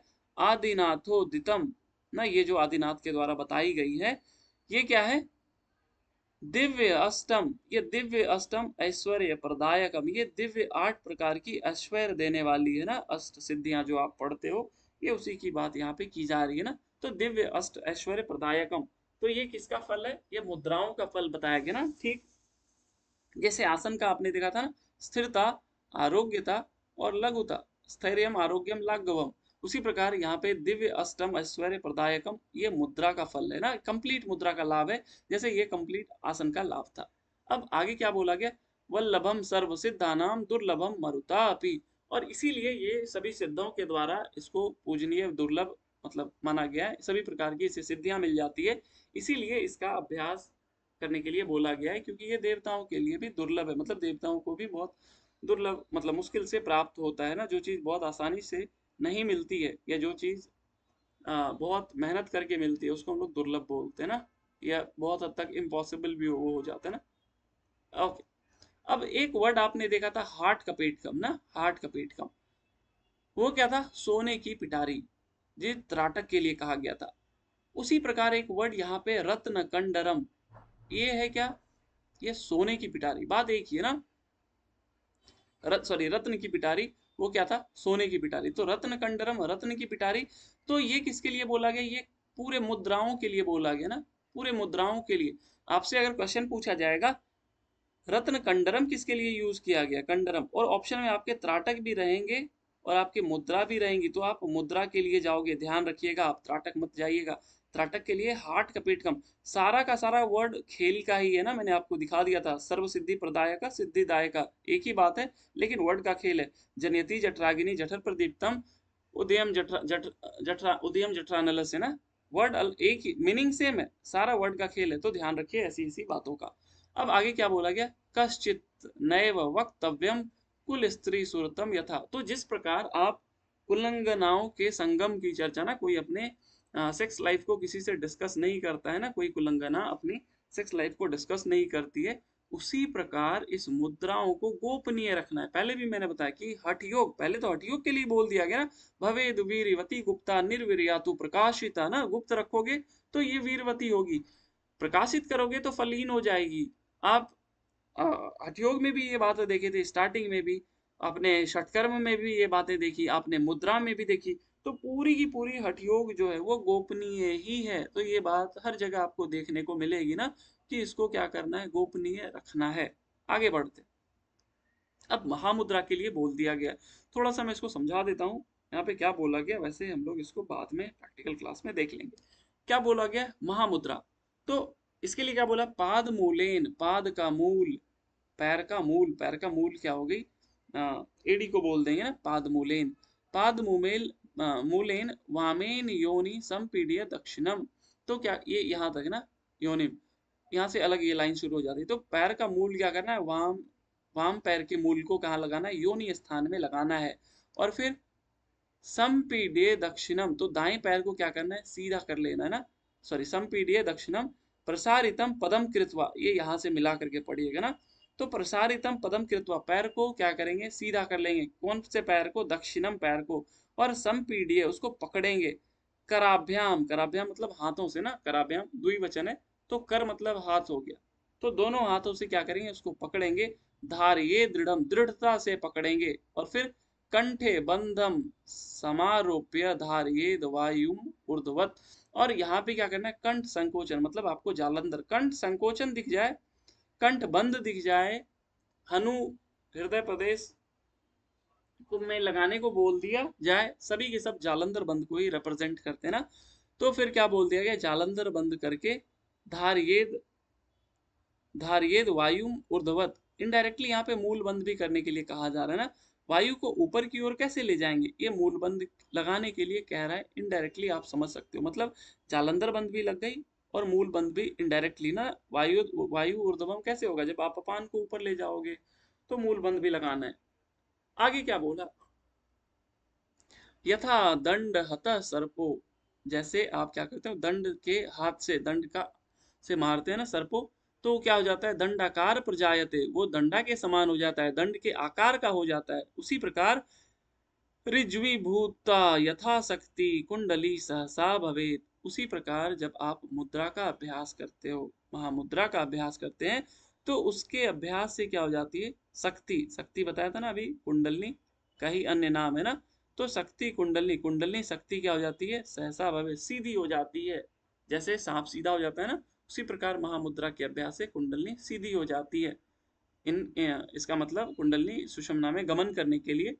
आदिनाथो दितम ना ये जो आदिनाथ के द्वारा बताई गई है ये क्या है दिव्य अष्टम ये दिव्य अष्टम ऐश्वर्य प्रदायकम ये दिव्य आठ प्रकार की ऐश्वर्य देने वाली है ना अष्ट सिद्धियां जो आप पढ़ते हो ये उसी की बात यहाँ पे की जा रही है ना तो दिव्य अष्ट ऐश्वर्य प्रदायकम तो ये किसका फल है ये मुद्राओं का फल बताया गया ना ठीक जैसे आसन का आपने देखा था ना स्थिरता आरोग्यता और लघुता स्थैर्यम आरोग्यम लाघवम उसी प्रकार यहाँ पे दिव्य अष्टम ऐश्वर्य प्रदायकम ये मुद्रा का फल है ना कंप्लीट मुद्रा का लाभ है जैसे ये कंप्लीट आसन का लाभ था अब आगे क्या बोला गया वल्लभम सर्व सिद्धानाम दुर्लभम मरुता अपी और इसीलिए ये सभी सिद्धों के द्वारा इसको पूजनीय दुर्लभ मतलब माना गया है सभी प्रकार की इसे सिद्धियां मिल जाती है इसीलिए इसका अभ्यास करने के लिए बोला गया है क्योंकि ये देवताओं के लिए भी दुर्लभ है मतलब देवताओं को भी बहुत दुर्लभ मतलब मुश्किल से प्राप्त होता है ना जो चीज़ बहुत आसानी से नहीं मिलती है या जो चीज़ बहुत मेहनत करके मिलती है उसको हम लोग दुर्लभ बोलते हैं ना या बहुत हद तक इम्पॉसिबल भी वो हो जाता है ना ओके अब एक वर्ड आपने देखा था हार्ट का पेट कम ना हार्ट का पेट कम वो क्या था सोने की पिटारी ये त्राटक के लिए कहा गया था उसी प्रकार एक वर्ड यहाँ पे रत्न कंडरम ये है क्या ये सोने की पिटारी बात एक ही है ना रत सॉरी रत्न की पिटारी वो क्या था सोने की पिटारी तो रत्न कंडरम रत्न की पिटारी तो ये किसके लिए बोला गया ये पूरे मुद्राओं के लिए बोला गया ना पूरे मुद्राओं के लिए आपसे अगर क्वेश्चन पूछा जाएगा रत्न कंडरम किसके लिए यूज किया गया कंडरम और ऑप्शन में आपके त्राटक भी रहेंगे और आपकी मुद्रा भी रहेंगी तो आप मुद्रा के लिए जाओगे ध्यान रखिएगा आप त्राटक मत जाइएगा त्राटक के लिए हार्ट का पेट कम सारा का सारा वर्ड खेल का ही है ना मैंने आपको दिखा दिया था सर्व सिद्धि प्रदायक सिद्धिदायक एक ही बात है लेकिन वर्ड का खेल है जनयति जठरागिनी जठर प्रदीप्तम उदयम जठरा जठ जठरा उदयम जठरा नलस है ना वर्ड एक ही मीनिंग सेम है सारा वर्ड का खेल है तो ध्यान रखिए ऐसी ऐसी बातों का अब आगे क्या बोला गया कश्चित नैव वक्तव्यम कुल स्त्री सूरतम यथा तो जिस प्रकार आप कुलंगनाओं के संगम की चर्चा ना कोई अपने आ, सेक्स लाइफ को किसी से डिस्कस नहीं करता है ना कोई कुलंगना अपनी सेक्स लाइफ को डिस्कस नहीं करती है उसी प्रकार इस मुद्राओं को गोपनीय रखना है पहले भी मैंने बताया कि हठयोग पहले तो हठयोग के लिए बोल दिया गया ना भवेद वीरवती गुप्ता निर्वीरिया तु प्रकाशिता ना गुप्त रखोगे तो ये वीरवती होगी प्रकाशित करोगे तो फलहीन हो जाएगी आप हठयोग हाँ, में भी ये बातें देखी थी स्टार्टिंग में भी अपने षटकर्म में भी ये बातें देखी आपने मुद्रा में भी देखी तो पूरी की पूरी हठयोग जो है वो गोपनीय ही है तो ये बात हर जगह आपको देखने को मिलेगी ना कि इसको क्या करना है गोपनीय रखना है आगे बढ़ते अब महामुद्रा के लिए बोल दिया गया थोड़ा सा मैं इसको समझा देता हूँ यहाँ पे क्या बोला गया वैसे हम लोग इसको बाद में प्रैक्टिकल क्लास में देख लेंगे क्या बोला गया महामुद्रा तो इसके लिए क्या बोला पाद मूलेन पाद का मूल पैर का मूल पैर का मूल क्या हो गई एडी को बोल देंगे ना पाद मूलेन पाद मुमेल मूलेन वामेन योनि संपीडिय दक्षिणम तो क्या ये यहाँ तक ना योनि यहाँ से अलग ये लाइन शुरू हो जाती है तो पैर का मूल क्या करना है वाम वाम पैर के मूल को कहाँ लगाना है योनि स्थान में लगाना है और फिर संपीडिय दक्षिणम तो दाएं पैर को क्या करना है सीधा कर लेना है ना सॉरी संपीडिय दक्षिणम प्रसारितम पदम कृतवा ये यहाँ से मिला करके पढ़िएगा ना तो प्रसारितम पदम कृतवा पैर को क्या करेंगे सीधा कर लेंगे कौन से पैर को दक्षिणम पैर को और संपीडिये उसको पकड़ेंगे कराभ्याम कराभ्याम मतलब हाथों से ना कराभ्याम दुई वचन है तो कर मतलब हाथ हो गया तो दोनों हाथों से क्या करेंगे उसको पकड़ेंगे धार ये दृढ़ दृढ़ता से पकड़ेंगे और फिर कंठे बंधम समारोप्य धार ये वायुम ऊर्धवत और यहाँ पे क्या करना है कंठ संकोचन मतलब आपको जालंधर कंठ संकोचन दिख जाए कंठ बंद दिख जाए हनु हृदय प्रदेश में लगाने को बोल दिया जाए सभी के सब जालंधर बंद को ही रिप्रेजेंट करते ना तो फिर क्या बोल दिया गया जालंधर बंद करके धारियेद धारियेद वायुम उर्धवत इनडायरेक्टली यहाँ पे मूल बंद भी करने के लिए कहा जा रहा है ना वायु को ऊपर की ओर कैसे ले जाएंगे ये मूलबंद लगाने के लिए कह रहा है इनडायरेक्टली आप समझ सकते हो मतलब जालंधर बंद भी लग गई और मूल बंद भी इनडायरेक्टली ना वायु वायु ऊर्धवम कैसे होगा जब आप अपान को ऊपर ले जाओगे तो मूल बंद भी लगाना है आगे क्या बोला यथा दंड हत सर्पो जैसे आप क्या करते हो दंड के हाथ से दंड का से मारते हैं ना सर्पो तो क्या हो जाता है दंडाकार प्रजायते वो दंडा के समान हो जाता है दंड के आकार का हो जाता है उसी प्रकार भूता यथाशक्ति कुंडली सहसा भवेत उसी प्रकार जब आप मुद्रा का अभ्यास करते हो महामुद्रा का अभ्यास करते हैं तो उसके अभ्यास से क्या हो जाती है शक्ति शक्ति बताया था ना अभी कुंडलनी का ही अन्य नाम है ना तो शक्ति कुंडलनी कुंडलनी शक्ति क्या हो जाती है सहसा भवे सीधी हो जाती है जैसे सांप सीधा हो जाता है ना उसी प्रकार महामुद्रा के अभ्यास से कुंडलनी सीधी हो जाती है इन इसका मतलब कुंडलनी सुषमना में गमन करने के लिए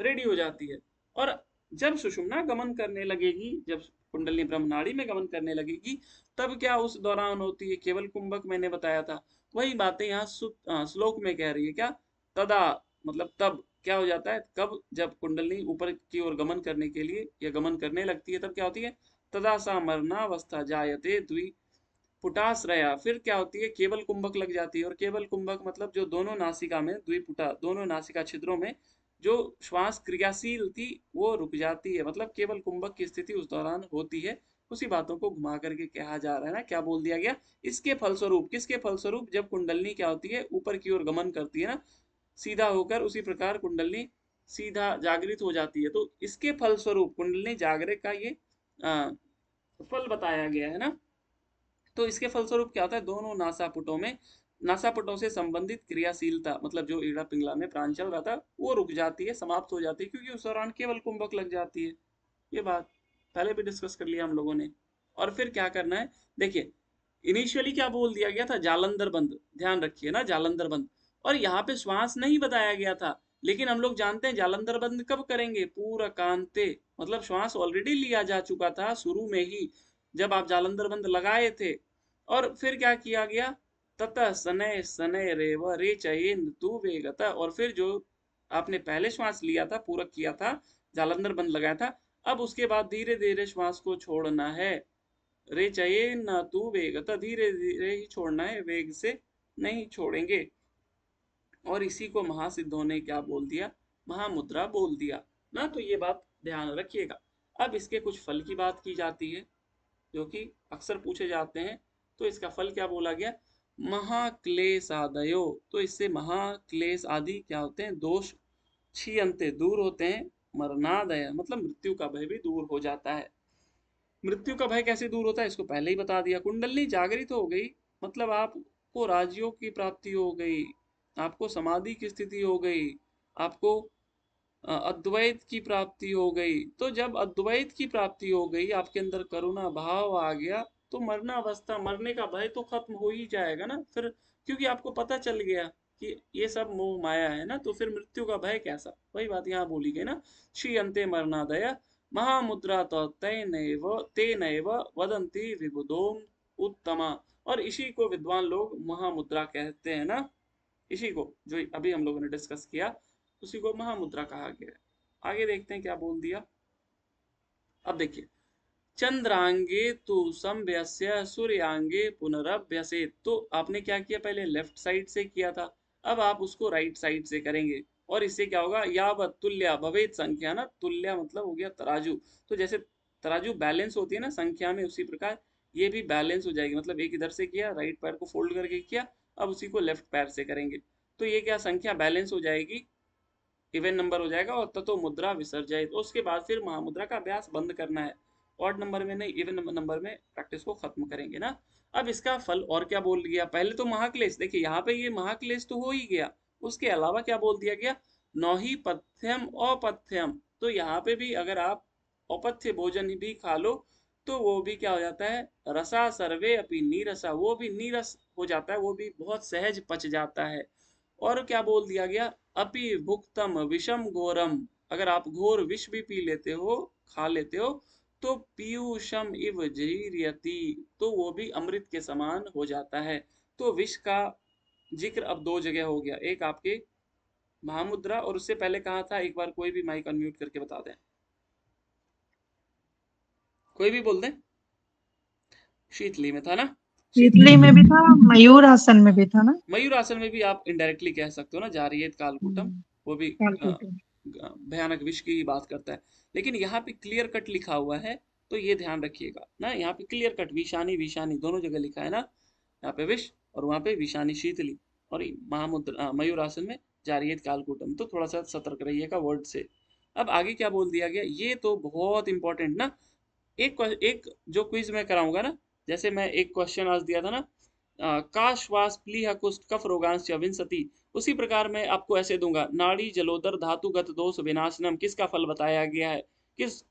रेडी हो जाती है और जब सुषमना गमन करने लगेगी जब कुंडलनी ब्रह्मनाड़ी में गमन करने लगेगी तब क्या उस दौरान होती है केवल कुंभक मैंने बताया था वही बातें यहाँ श्लोक में कह रही है क्या तदा मतलब तब क्या हो जाता है कब जब कुंडलनी ऊपर की ओर गमन करने के लिए या गमन करने लगती है तब क्या होती है तदा सा मरणावस्था जायते द्वि पुटास रया फिर क्या होती है केवल कुंभक लग जाती है और केवल कुंभक मतलब जो दोनों नासिका में द्विपुटा दोनों नासिका छिद्रों में जो श्वास क्रियाशील थी वो रुक जाती है मतलब केवल कुंभक की स्थिति उस दौरान होती है उसी बातों को घुमा करके कहा जा रहा है ना क्या बोल दिया गया इसके फलस्वरूप किसके फलस्वरूप जब कुंडलनी क्या होती है ऊपर की ओर गमन करती है ना सीधा होकर उसी प्रकार कुंडलनी सीधा जागृत हो जाती है तो इसके फलस्वरूप कुंडलनी जागृत का ये आ, फल बताया गया है ना तो इसके फलस्वरूप क्या होता है दोनों नासापुटों में नासापुटों से संबंधित क्रियाशीलता मतलब जो ईड़ा पिंगला में प्राण चल रहा था वो रुक जाती है समाप्त हो जाती है क्योंकि उस दौरान केवल कुंभक लग जाती है ये बात पहले भी डिस्कस कर लिया हम लोगों ने और फिर क्या करना है देखिए इनिशियली क्या बोल दिया गया था जालंधर बंद ध्यान रखिए ना जालंधर बंद और यहाँ पे श्वास नहीं बताया गया था लेकिन हम लोग जानते हैं जालंधर बंद कब करेंगे पूरा कांते मतलब श्वास ऑलरेडी लिया जा चुका था शुरू में ही जब आप जालंधर बंद लगाए थे और फिर क्या किया गया ततः सनय सनय रे व रे चयन तू वेगत और फिर जो आपने पहले श्वास लिया था पूरक किया था जालंधर बंद लगाया था अब उसके बाद धीरे धीरे श्वास को छोड़ना है रे चये न तू वेगत धीरे धीरे ही छोड़ना है वेग से नहीं छोड़ेंगे और इसी को महासिद्धों ने क्या बोल दिया महामुद्रा बोल दिया ना तो ये बात ध्यान रखिएगा अब इसके कुछ फल की बात की जाती है जो कि अक्सर पूछे जाते हैं तो इसका फल क्या बोला गया महाक्लेश आदयो तो इससे महाक्लेश आदि क्या होते हैं दोष छी अंत्य दूर होते हैं मरणादय मतलब मृत्यु का भय भी दूर हो जाता है मृत्यु का भय कैसे दूर होता है इसको पहले ही बता दिया कुंडलनी जागृत हो गई मतलब आपको राज्यों की प्राप्ति हो गई आपको समाधि की स्थिति हो गई आपको अद्वैत की प्राप्ति हो गई तो जब अद्वैत की प्राप्ति हो गई आपके अंदर करुणा भाव आ गया तो मरना अवस्था मरने का भय तो खत्म हो ही जाएगा ना फिर क्योंकि आपको पता चल गया कि ये सब मोह माया है ना तो फिर मृत्यु का भय कैसा वही बात यहाँ बोली गई ना श्री अंते मरना दया महामुद्रा तो तय नैव ते नैव वदंती विबुदोम उत्तमा और इसी को विद्वान लोग महामुद्रा कहते हैं ना इसी को जो अभी हम लोगों ने डिस्कस किया उसी को महामुद्रा कहा गया आगे देखते हैं क्या बोल दिया अब देखिए चंद्रांगे तो सम्यस्य सूर्यांगे पुनरभ्यसे तो आपने क्या किया पहले लेफ्ट साइड से किया था अब आप उसको राइट साइड से करेंगे और इससे क्या होगा या व तुल्य भवेद संख्या ना तुल्य मतलब हो गया तराजू तो जैसे तराजू बैलेंस होती है ना संख्या में उसी प्रकार ये भी बैलेंस हो जाएगी मतलब एक इधर से किया राइट पैर को फोल्ड करके किया अब उसी को लेफ्ट पैर से करेंगे तो ये क्या संख्या बैलेंस हो जाएगी इवेंट नंबर हो जाएगा और तत्व तो मुद्रा विसर्जित तो उसके बाद फिर महामुद्रा का अभ्यास बंद करना है ऑड नंबर में नहीं इवन नंबर में प्रैक्टिस को खत्म करेंगे ना अब इसका फल और क्या बोल गया पहले तो महाक्लेश देखिए यहाँ पे ये महाक्लेश तो हो ही गया उसके अलावा क्या बोल दिया गया नौही पथ्यम औपथ्यम तो यहाँ पे भी अगर आप अपथ्य भोजन भी खा लो तो वो भी क्या हो जाता है रसा सर्वे अपनी नीरसा वो भी नीरस हो जाता है वो भी बहुत सहज पच जाता है और क्या बोल दिया गया अपि भुक्तम विषम घोरम अगर आप घोर विष भी पी लेते हो खा लेते हो तो पीयूषम इव जीरियति तो वो भी अमृत के समान हो जाता है तो विष का जिक्र अब दो जगह हो गया एक आपके महामुद्रा और उससे पहले कहा था एक बार कोई भी माइक अनम्यूट करके बता दें कोई भी बोल दें शीतली में था ना शीतली में भी था हम्म। मयूर आसन में भी था ना मयूर आसन में भी आप इनडायरेक्टली कह सकते हो ना जारियत कालकुटम हम्म। वो भी भयानक विष की बात करता है लेकिन यहाँ पे क्लियर कट लिखा हुआ है तो ये ध्यान रखिएगा ना यहाँ पे क्लियर कट विशानी विशानी दोनों जगह लिखा है ना यहाँ पे विष और वहाँ पे विषानी शीतली और महामुद्र मयूर आसन में जारियत कालकुटम तो थोड़ा सा सतर्क रहिएगा वर्ड से अब आगे क्या बोल दिया गया ये तो बहुत इंपॉर्टेंट ना एक एक जो क्विज मैं कराऊंगा ना जैसे मैं एक क्वेश्चन आज दिया था ना आ, काश वास प्ली हकुष्ट कफ रोगांश उसी प्रकार मैं आपको ऐसे दूंगा नाड़ी जलोदर धातुगत दोष विनाशनम किसका फल बताया गया है किस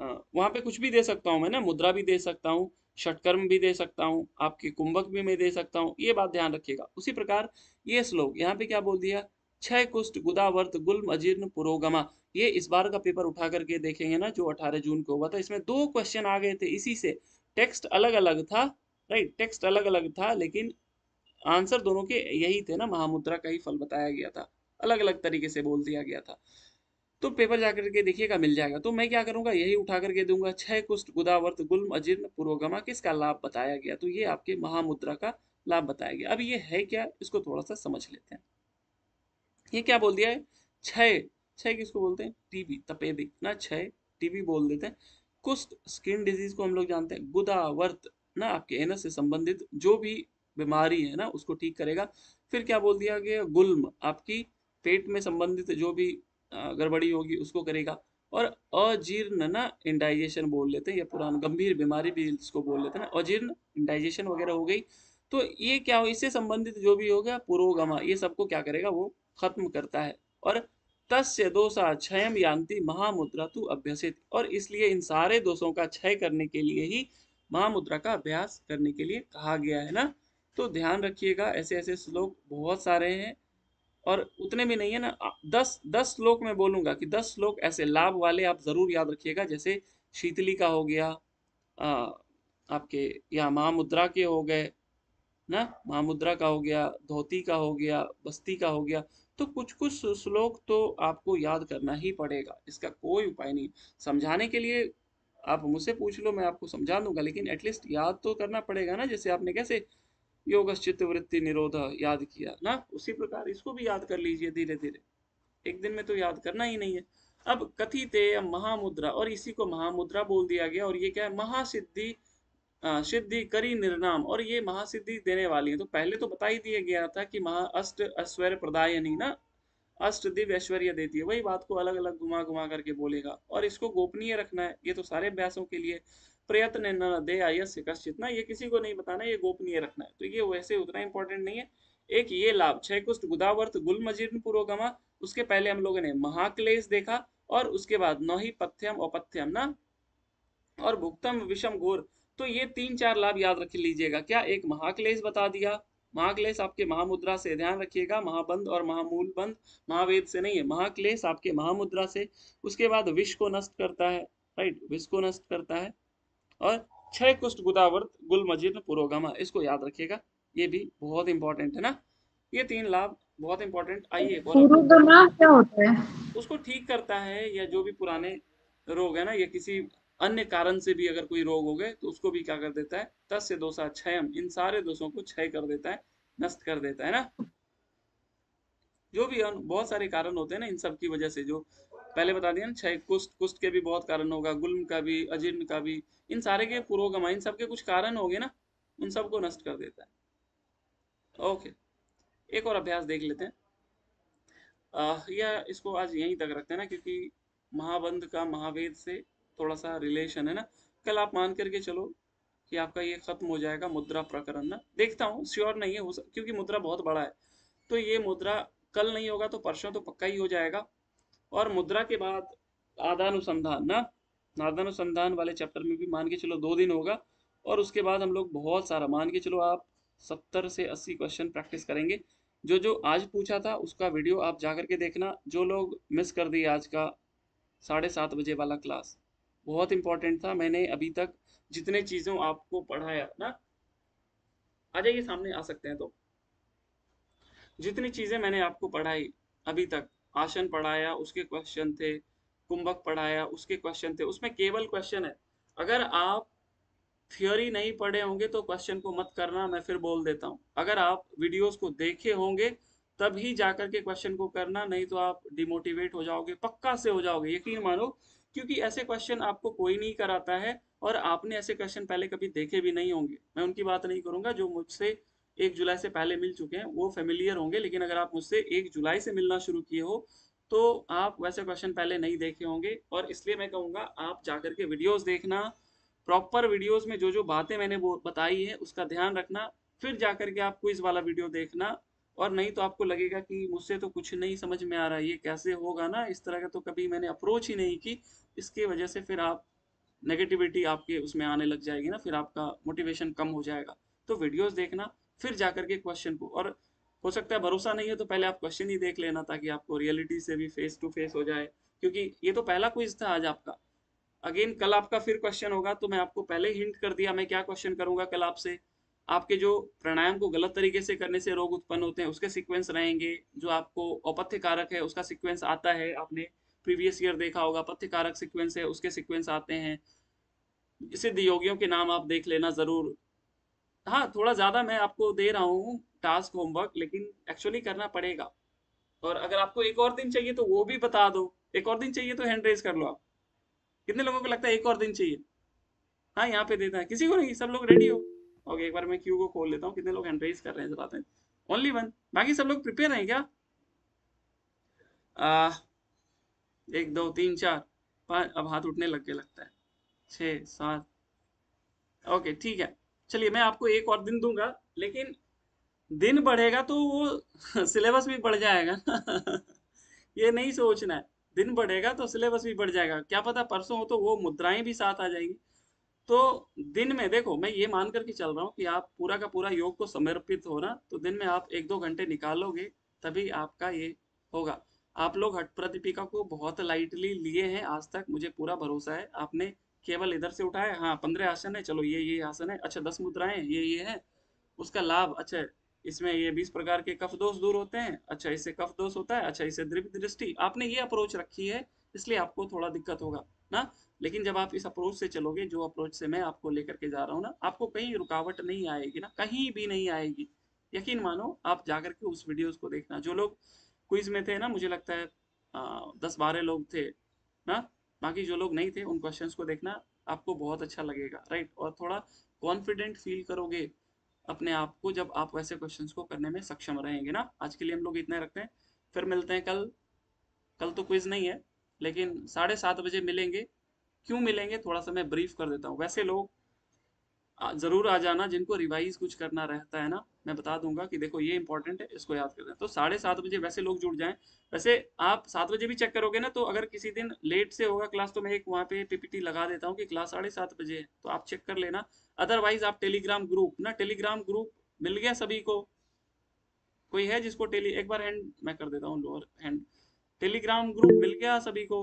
वहां पे कुछ भी दे सकता हूँ मैं ना मुद्रा भी दे सकता हूँ षटकर्म भी दे सकता हूँ आपके कुंभक भी मैं दे सकता हूँ ये बात ध्यान रखिएगा उसी प्रकार ये श्लोक यहाँ पे क्या बोल दिया छह कुष्ट गुदावर्त गुलम अजीर्ण पुरोगमा ये इस बार का पेपर उठा करके देखेंगे ना जो 18 जून को हुआ था इसमें दो क्वेश्चन आ गए थे इसी से टेक्स्ट अलग अलग था राइट टेक्स्ट अलग अलग था लेकिन आंसर दोनों के यही थे ना महामुद्रा का ही फल बताया गया था अलग अलग तरीके से बोल दिया गया था तो पेपर जाकर के देखिएगा मिल जाएगा तो मैं क्या करूंगा यही उठा करके दूंगा छह कुष्ठ गुदावर्त गुल्म अजीर्ण पुरोगमा किसका लाभ बताया गया तो ये आपके महामुद्रा का लाभ बताया गया अब ये है क्या इसको थोड़ा सा समझ लेते हैं ये क्या बोल दिया है छह छह किसको बोलते हैं टीबी तपेदिक ना छह टीबी बोल देते हैं कुष्ठ स्किन डिजीज को हम लोग जानते हैं गुदा वर्त ना आपके एनस से संबंधित जो भी बीमारी है ना उसको ठीक करेगा फिर क्या बोल दिया गया गुलम आपकी पेट में संबंधित जो भी गड़बड़ी होगी उसको करेगा और अजीर्ण ना इंडाइजेशन बोल लेते हैं या पुरान गंभीर बीमारी भी इसको बोल लेते हैं ना अजीर्ण इंडाइजेशन वगैरह हो गई तो ये क्या हो इससे संबंधित जो भी होगा पुरोगमा ये सबको क्या करेगा वो खत्म करता है और तस्य दोषा क्षय यान्ति महामुद्रा तु अभ्यसित और इसलिए इन सारे दोषों का क्षय करने के लिए ही महामुद्रा का अभ्यास करने के लिए कहा गया है ना तो ध्यान रखिएगा ऐसे ऐसे श्लोक बहुत सारे हैं और उतने भी नहीं है ना दस दस श्लोक में बोलूंगा कि दस श्लोक ऐसे लाभ वाले आप ज़रूर याद रखिएगा जैसे शीतली का हो गया आ, आपके यहाँ महामुद्रा के हो गए ना महामुद्रा का हो गया धोती का हो गया बस्ती का हो गया तो कुछ कुछ श्लोक तो आपको याद करना ही पड़ेगा इसका कोई उपाय नहीं समझाने के लिए आप मुझसे पूछ लो मैं आपको समझा दूंगा लेकिन एटलीस्ट याद तो करना पड़ेगा ना जैसे आपने कैसे योग वृत्ति निरोध याद किया ना उसी प्रकार इसको भी याद कर लीजिए धीरे धीरे एक दिन में तो याद करना ही नहीं है अब कथित महामुद्रा और इसी को महामुद्रा बोल दिया गया और ये क्या है महासिद्धि सिद्धि करी निर्नाम और ये महासिद्धि देने वाली है तो पहले तो बता ही दिया गया था कि महा अष्ट ऐश्वर्य प्रदाय यानी ना अष्ट दिव्य ऐश्वर्य देती है वही बात को अलग अलग घुमा घुमा करके बोलेगा और इसको गोपनीय रखना है ये तो सारे अभ्यासों के लिए प्रयत्न न दे आयस कश्चित ना ये किसी को नहीं बताना ये गोपनीय रखना है तो ये वैसे उतना इंपॉर्टेंट नहीं है एक ये लाभ छह कुष्ठ गुदावर्त गुल पुरोगमा उसके पहले हम लोगों ने महाक्लेश देखा और उसके बाद नौ ही पथ्यम औपथ्यम ना और भुक्तम विषम घोर तो ये तीन चार लाभ याद रख लीजिएगा क्या एक महाक्लेश बता दिया महाक्लेश आपके महामुद्रा से ध्यान रखिएगा महाबंध और महामूल बंध महावेद से नहीं है महाक्लेश आपके महामुद्रा से उसके बाद विष को नष्ट करता है राइट विष को नष्ट करता है और छह कुष्ठ गुदावर्त गुलमजीर्ण पुरोगमा इसको याद रखिएगा ये भी बहुत इंपॉर्टेंट है ना ये तीन लाभ बहुत इंपॉर्टेंट आइए क्या होता है उसको ठीक करता है या जो भी पुराने रोग है ना ये किसी अन्य कारण से भी अगर कोई रोग हो गए तो उसको भी क्या कर देता है दस से दोषा क्षयम इन सारे दोषों को क्षय कर देता है नष्ट कर देता है ना जो भी बहुत सारे कारण होते हैं ना इन सब की वजह से जो पहले बता दिया ना क्षय कुष्ठ कुष्ठ के भी बहुत कारण होगा गुल्म का भी अजीर्ण का भी इन सारे के पुरोगमा इन सबके कुछ कारण हो ना उन सबको नष्ट कर देता है ओके एक और अभ्यास देख लेते हैं आ, या इसको आज यहीं तक रखते हैं ना क्योंकि महाबंध का महावेद से थोड़ा सा रिलेशन है ना कल आप मान करके चलो कि आपका ये खत्म हो जाएगा मुद्रा प्रकरण ना देखता हूँ श्योर नहीं है क्योंकि मुद्रा बहुत बड़ा है तो ये मुद्रा कल नहीं होगा तो परसों तो पक्का ही हो जाएगा और मुद्रा के बाद आदानुसंधान ना नादानुसंधान वाले चैप्टर में भी मान के चलो दो दिन होगा और उसके बाद हम लोग बहुत सारा मान के चलो आप सत्तर से अस्सी क्वेश्चन प्रैक्टिस करेंगे जो जो आज पूछा था उसका वीडियो आप जाकर के देखना जो लोग मिस कर दिए आज का साढ़े सात बजे वाला क्लास बहुत इंपॉर्टेंट था मैंने अभी तक जितने चीज़ों आपको पढ़ाया ना आ जाइए सामने आ सकते हैं तो जितनी चीज़ें मैंने आपको पढ़ाई अभी तक आसन पढ़ाया उसके क्वेश्चन थे कुंभक पढ़ाया उसके क्वेश्चन थे उसमें केवल क्वेश्चन है अगर आप थियोरी नहीं पढ़े होंगे तो क्वेश्चन को मत करना मैं फिर बोल देता हूं अगर आप वीडियोस को देखे होंगे तभी जाकर के क्वेश्चन को करना नहीं तो आप डिमोटिवेट हो जाओगे पक्का से हो जाओगे यकीन मानो क्योंकि ऐसे क्वेश्चन आपको कोई नहीं कराता है और आपने ऐसे क्वेश्चन पहले कभी देखे भी नहीं होंगे मैं उनकी बात नहीं करूंगा जो मुझसे एक जुलाई से पहले मिल चुके हैं वो फेमिलियर होंगे लेकिन अगर आप मुझसे एक जुलाई से मिलना शुरू किए हो तो आप वैसे क्वेश्चन पहले नहीं देखे होंगे और इसलिए मैं कहूँगा आप जाकर के वीडियोज़ देखना प्रॉपर वीडियोज में जो जो बातें मैंने बताई है उसका ध्यान रखना फिर जाकर के आप क्विज वाला वीडियो देखना और नहीं तो आपको लगेगा कि मुझसे तो कुछ नहीं समझ में आ रहा है ये कैसे होगा ना इस तरह का तो कभी मैंने अप्रोच ही नहीं की इसके वजह से फिर आप नेगेटिविटी आपके उसमें आने लग जाएगी ना फिर आपका मोटिवेशन कम हो जाएगा तो वीडियोस देखना फिर जा करके क्वेश्चन को और हो सकता है भरोसा नहीं है तो पहले आप क्वेश्चन ही देख लेना ताकि आपको रियलिटी से भी फेस टू फेस हो जाए क्योंकि ये तो पहला क्विज था आज आपका अगेन कल आपका फिर क्वेश्चन होगा तो मैं आपको पहले हिंट कर दिया मैं क्या क्वेश्चन करूंगा कल आपसे आपके जो प्राणायाम को गलत तरीके से करने से रोग उत्पन्न होते हैं उसके सीक्वेंस रहेंगे जो आपको अपथ्य कारक है उसका सीक्वेंस आता है आपने प्रीवियस ईयर देखा होगा पथ्य कारक सिक्वेंस है उसके सिक्वेंस आते हैं सिद्ध योगियों के नाम आप देख लेना ज़रूर हाँ थोड़ा ज़्यादा मैं आपको दे रहा हूँ टास्क होमवर्क लेकिन एक्चुअली करना पड़ेगा और अगर आपको एक और दिन चाहिए तो वो भी बता दो एक और दिन चाहिए तो हैंड रेज कर लो आप कितने लोगों को लगता है एक और दिन चाहिए हाँ यहाँ पे देता है किसी को नहीं सब लोग रेडी हो ओके एक बार मैं क्यू को खोल लेता हूँ कितने लोग एंट्रीज कर रहे हैं इस बात ओनली वन बाकी सब लोग प्रिपेयर हैं क्या आ, एक दो तीन चार पाँच अब हाथ उठने लग के लगता है छः सात ओके ठीक है चलिए मैं आपको एक और दिन दूंगा लेकिन दिन बढ़ेगा तो वो सिलेबस भी बढ़ जाएगा ये नहीं सोचना है दिन बढ़ेगा तो सिलेबस भी बढ़ जाएगा क्या पता परसों हो तो वो मुद्राएं भी साथ आ जाएंगी तो दिन में देखो मैं ये मान करके चल रहा हूँ कि आप पूरा का पूरा योग को समर्पित होना तो दिन में आप एक दो घंटे निकालोगे तभी आपका ये होगा आप लोग हट प्रतिपिका को बहुत लाइटली लिए हैं आज तक मुझे पूरा भरोसा है आपने केवल इधर से उठाया हाँ पंद्रह आसन है चलो ये ये आसन है अच्छा दस मुद्राएं ये ये है उसका लाभ अच्छा इसमें ये बीस प्रकार के कफ दोष दूर होते हैं अच्छा इससे कफ दोष होता है अच्छा इससे दृप दृष्टि आपने ये अप्रोच रखी है इसलिए आपको थोड़ा दिक्कत होगा ना लेकिन जब आप इस अप्रोच से चलोगे जो अप्रोच से मैं आपको लेकर के जा रहा हूँ ना आपको कहीं रुकावट नहीं आएगी ना कहीं भी नहीं आएगी यकीन मानो आप जाकर के उस वीडियोस को देखना जो लोग क्विज में थे ना मुझे लगता है आ, दस बारह लोग थे ना बाकी जो लोग नहीं थे उन क्वेश्चंस को देखना आपको बहुत अच्छा लगेगा राइट और थोड़ा कॉन्फिडेंट फील करोगे अपने आप को जब आप वैसे क्वेश्चन को करने में सक्षम रहेंगे ना आज के लिए हम लोग इतने रखते हैं फिर मिलते हैं कल कल तो क्विज नहीं है लेकिन साढ़े सात बजे मिलेंगे क्यों मिलेंगे थोड़ा सा मैं ब्रीफ कर देता हूँ वैसे लोग ज़रूर आ जाना जिनको रिवाइज कुछ करना रहता है ना मैं बता दूंगा कि देखो ये इंपॉर्टेंट है इसको याद कर दें तो साढ़े सात बजे वैसे लोग जुड़ जाएं वैसे आप सात बजे भी चेक करोगे ना तो अगर किसी दिन लेट से होगा क्लास तो मैं एक वहाँ पे पीपीटी लगा देता हूँ कि क्लास साढ़े सात बजे है तो आप चेक कर लेना अदरवाइज आप टेलीग्राम ग्रुप ना टेलीग्राम ग्रुप मिल गया सभी को कोई है जिसको टेली एक बार हैंड मैं कर देता हूँ लोअर हैंड टेलीग्राम ग्रुप मिल गया सभी को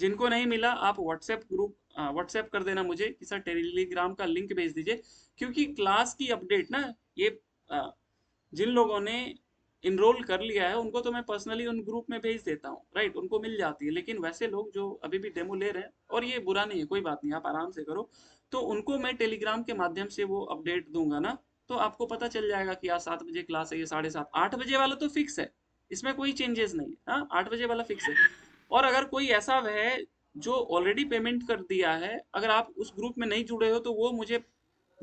जिनको नहीं मिला आप व्हाट्सएप ग्रुप व्हाट्सएप कर देना मुझे कि सर टेलीग्राम का लिंक भेज दीजिए क्योंकि क्लास की अपडेट ना ये आ, जिन लोगों ने इनरोल कर लिया है उनको तो मैं पर्सनली उन ग्रुप में भेज देता हूँ राइट उनको मिल जाती है लेकिन वैसे लोग जो अभी भी डेमो ले रहे हैं और ये बुरा नहीं है कोई बात नहीं आप आराम से करो तो उनको मैं टेलीग्राम के माध्यम से वो अपडेट दूंगा ना तो आपको पता चल जाएगा कि आज सात बजे क्लास है ये साढ़े सात आठ बजे वाला तो फिक्स है इसमें कोई चेंजेस नहीं है हाँ, आठ बजे वाला फिक्स है और अगर कोई ऐसा है जो ऑलरेडी पेमेंट कर दिया है अगर आप उस ग्रुप में नहीं जुड़े हो तो वो मुझे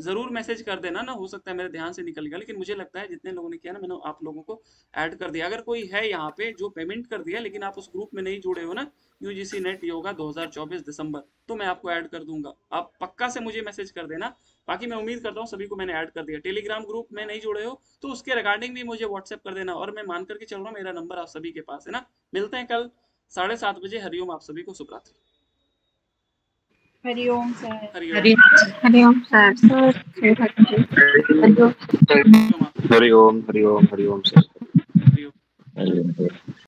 ज़रूर मैसेज कर देना ना हो सकता है मेरे ध्यान से निकल गया लेकिन मुझे लगता है जितने लोगों ने किया ना मैंने आप लोगों को ऐड कर दिया अगर कोई है यहाँ पे जो पेमेंट कर दिया लेकिन आप उस ग्रुप में नहीं जुड़े हो ना U G C NET yoga चौबीस दिसंबर तो मैं आपको ऐड कर दूंगा आप पक्का से मुझे मैसेज कर देना बाकी मैं उम्मीद करता हूँ सभी को मैंने ऐड कर दिया टेलीग्राम ग्रुप में नहीं जुड़े हो तो उसके रिगार्डिंग भी मुझे व्हाट्सएप कर देना और मैं मान करके चल रहा हूँ मेरा नंबर आप सभी के पास है ना मिलते हैं कल साढ़े सात बजे हरिओम आप सभी को सुप्रात्रि हरिओम सर हरिओम सर हरिओम हरिओम हरिओम सर हरिओम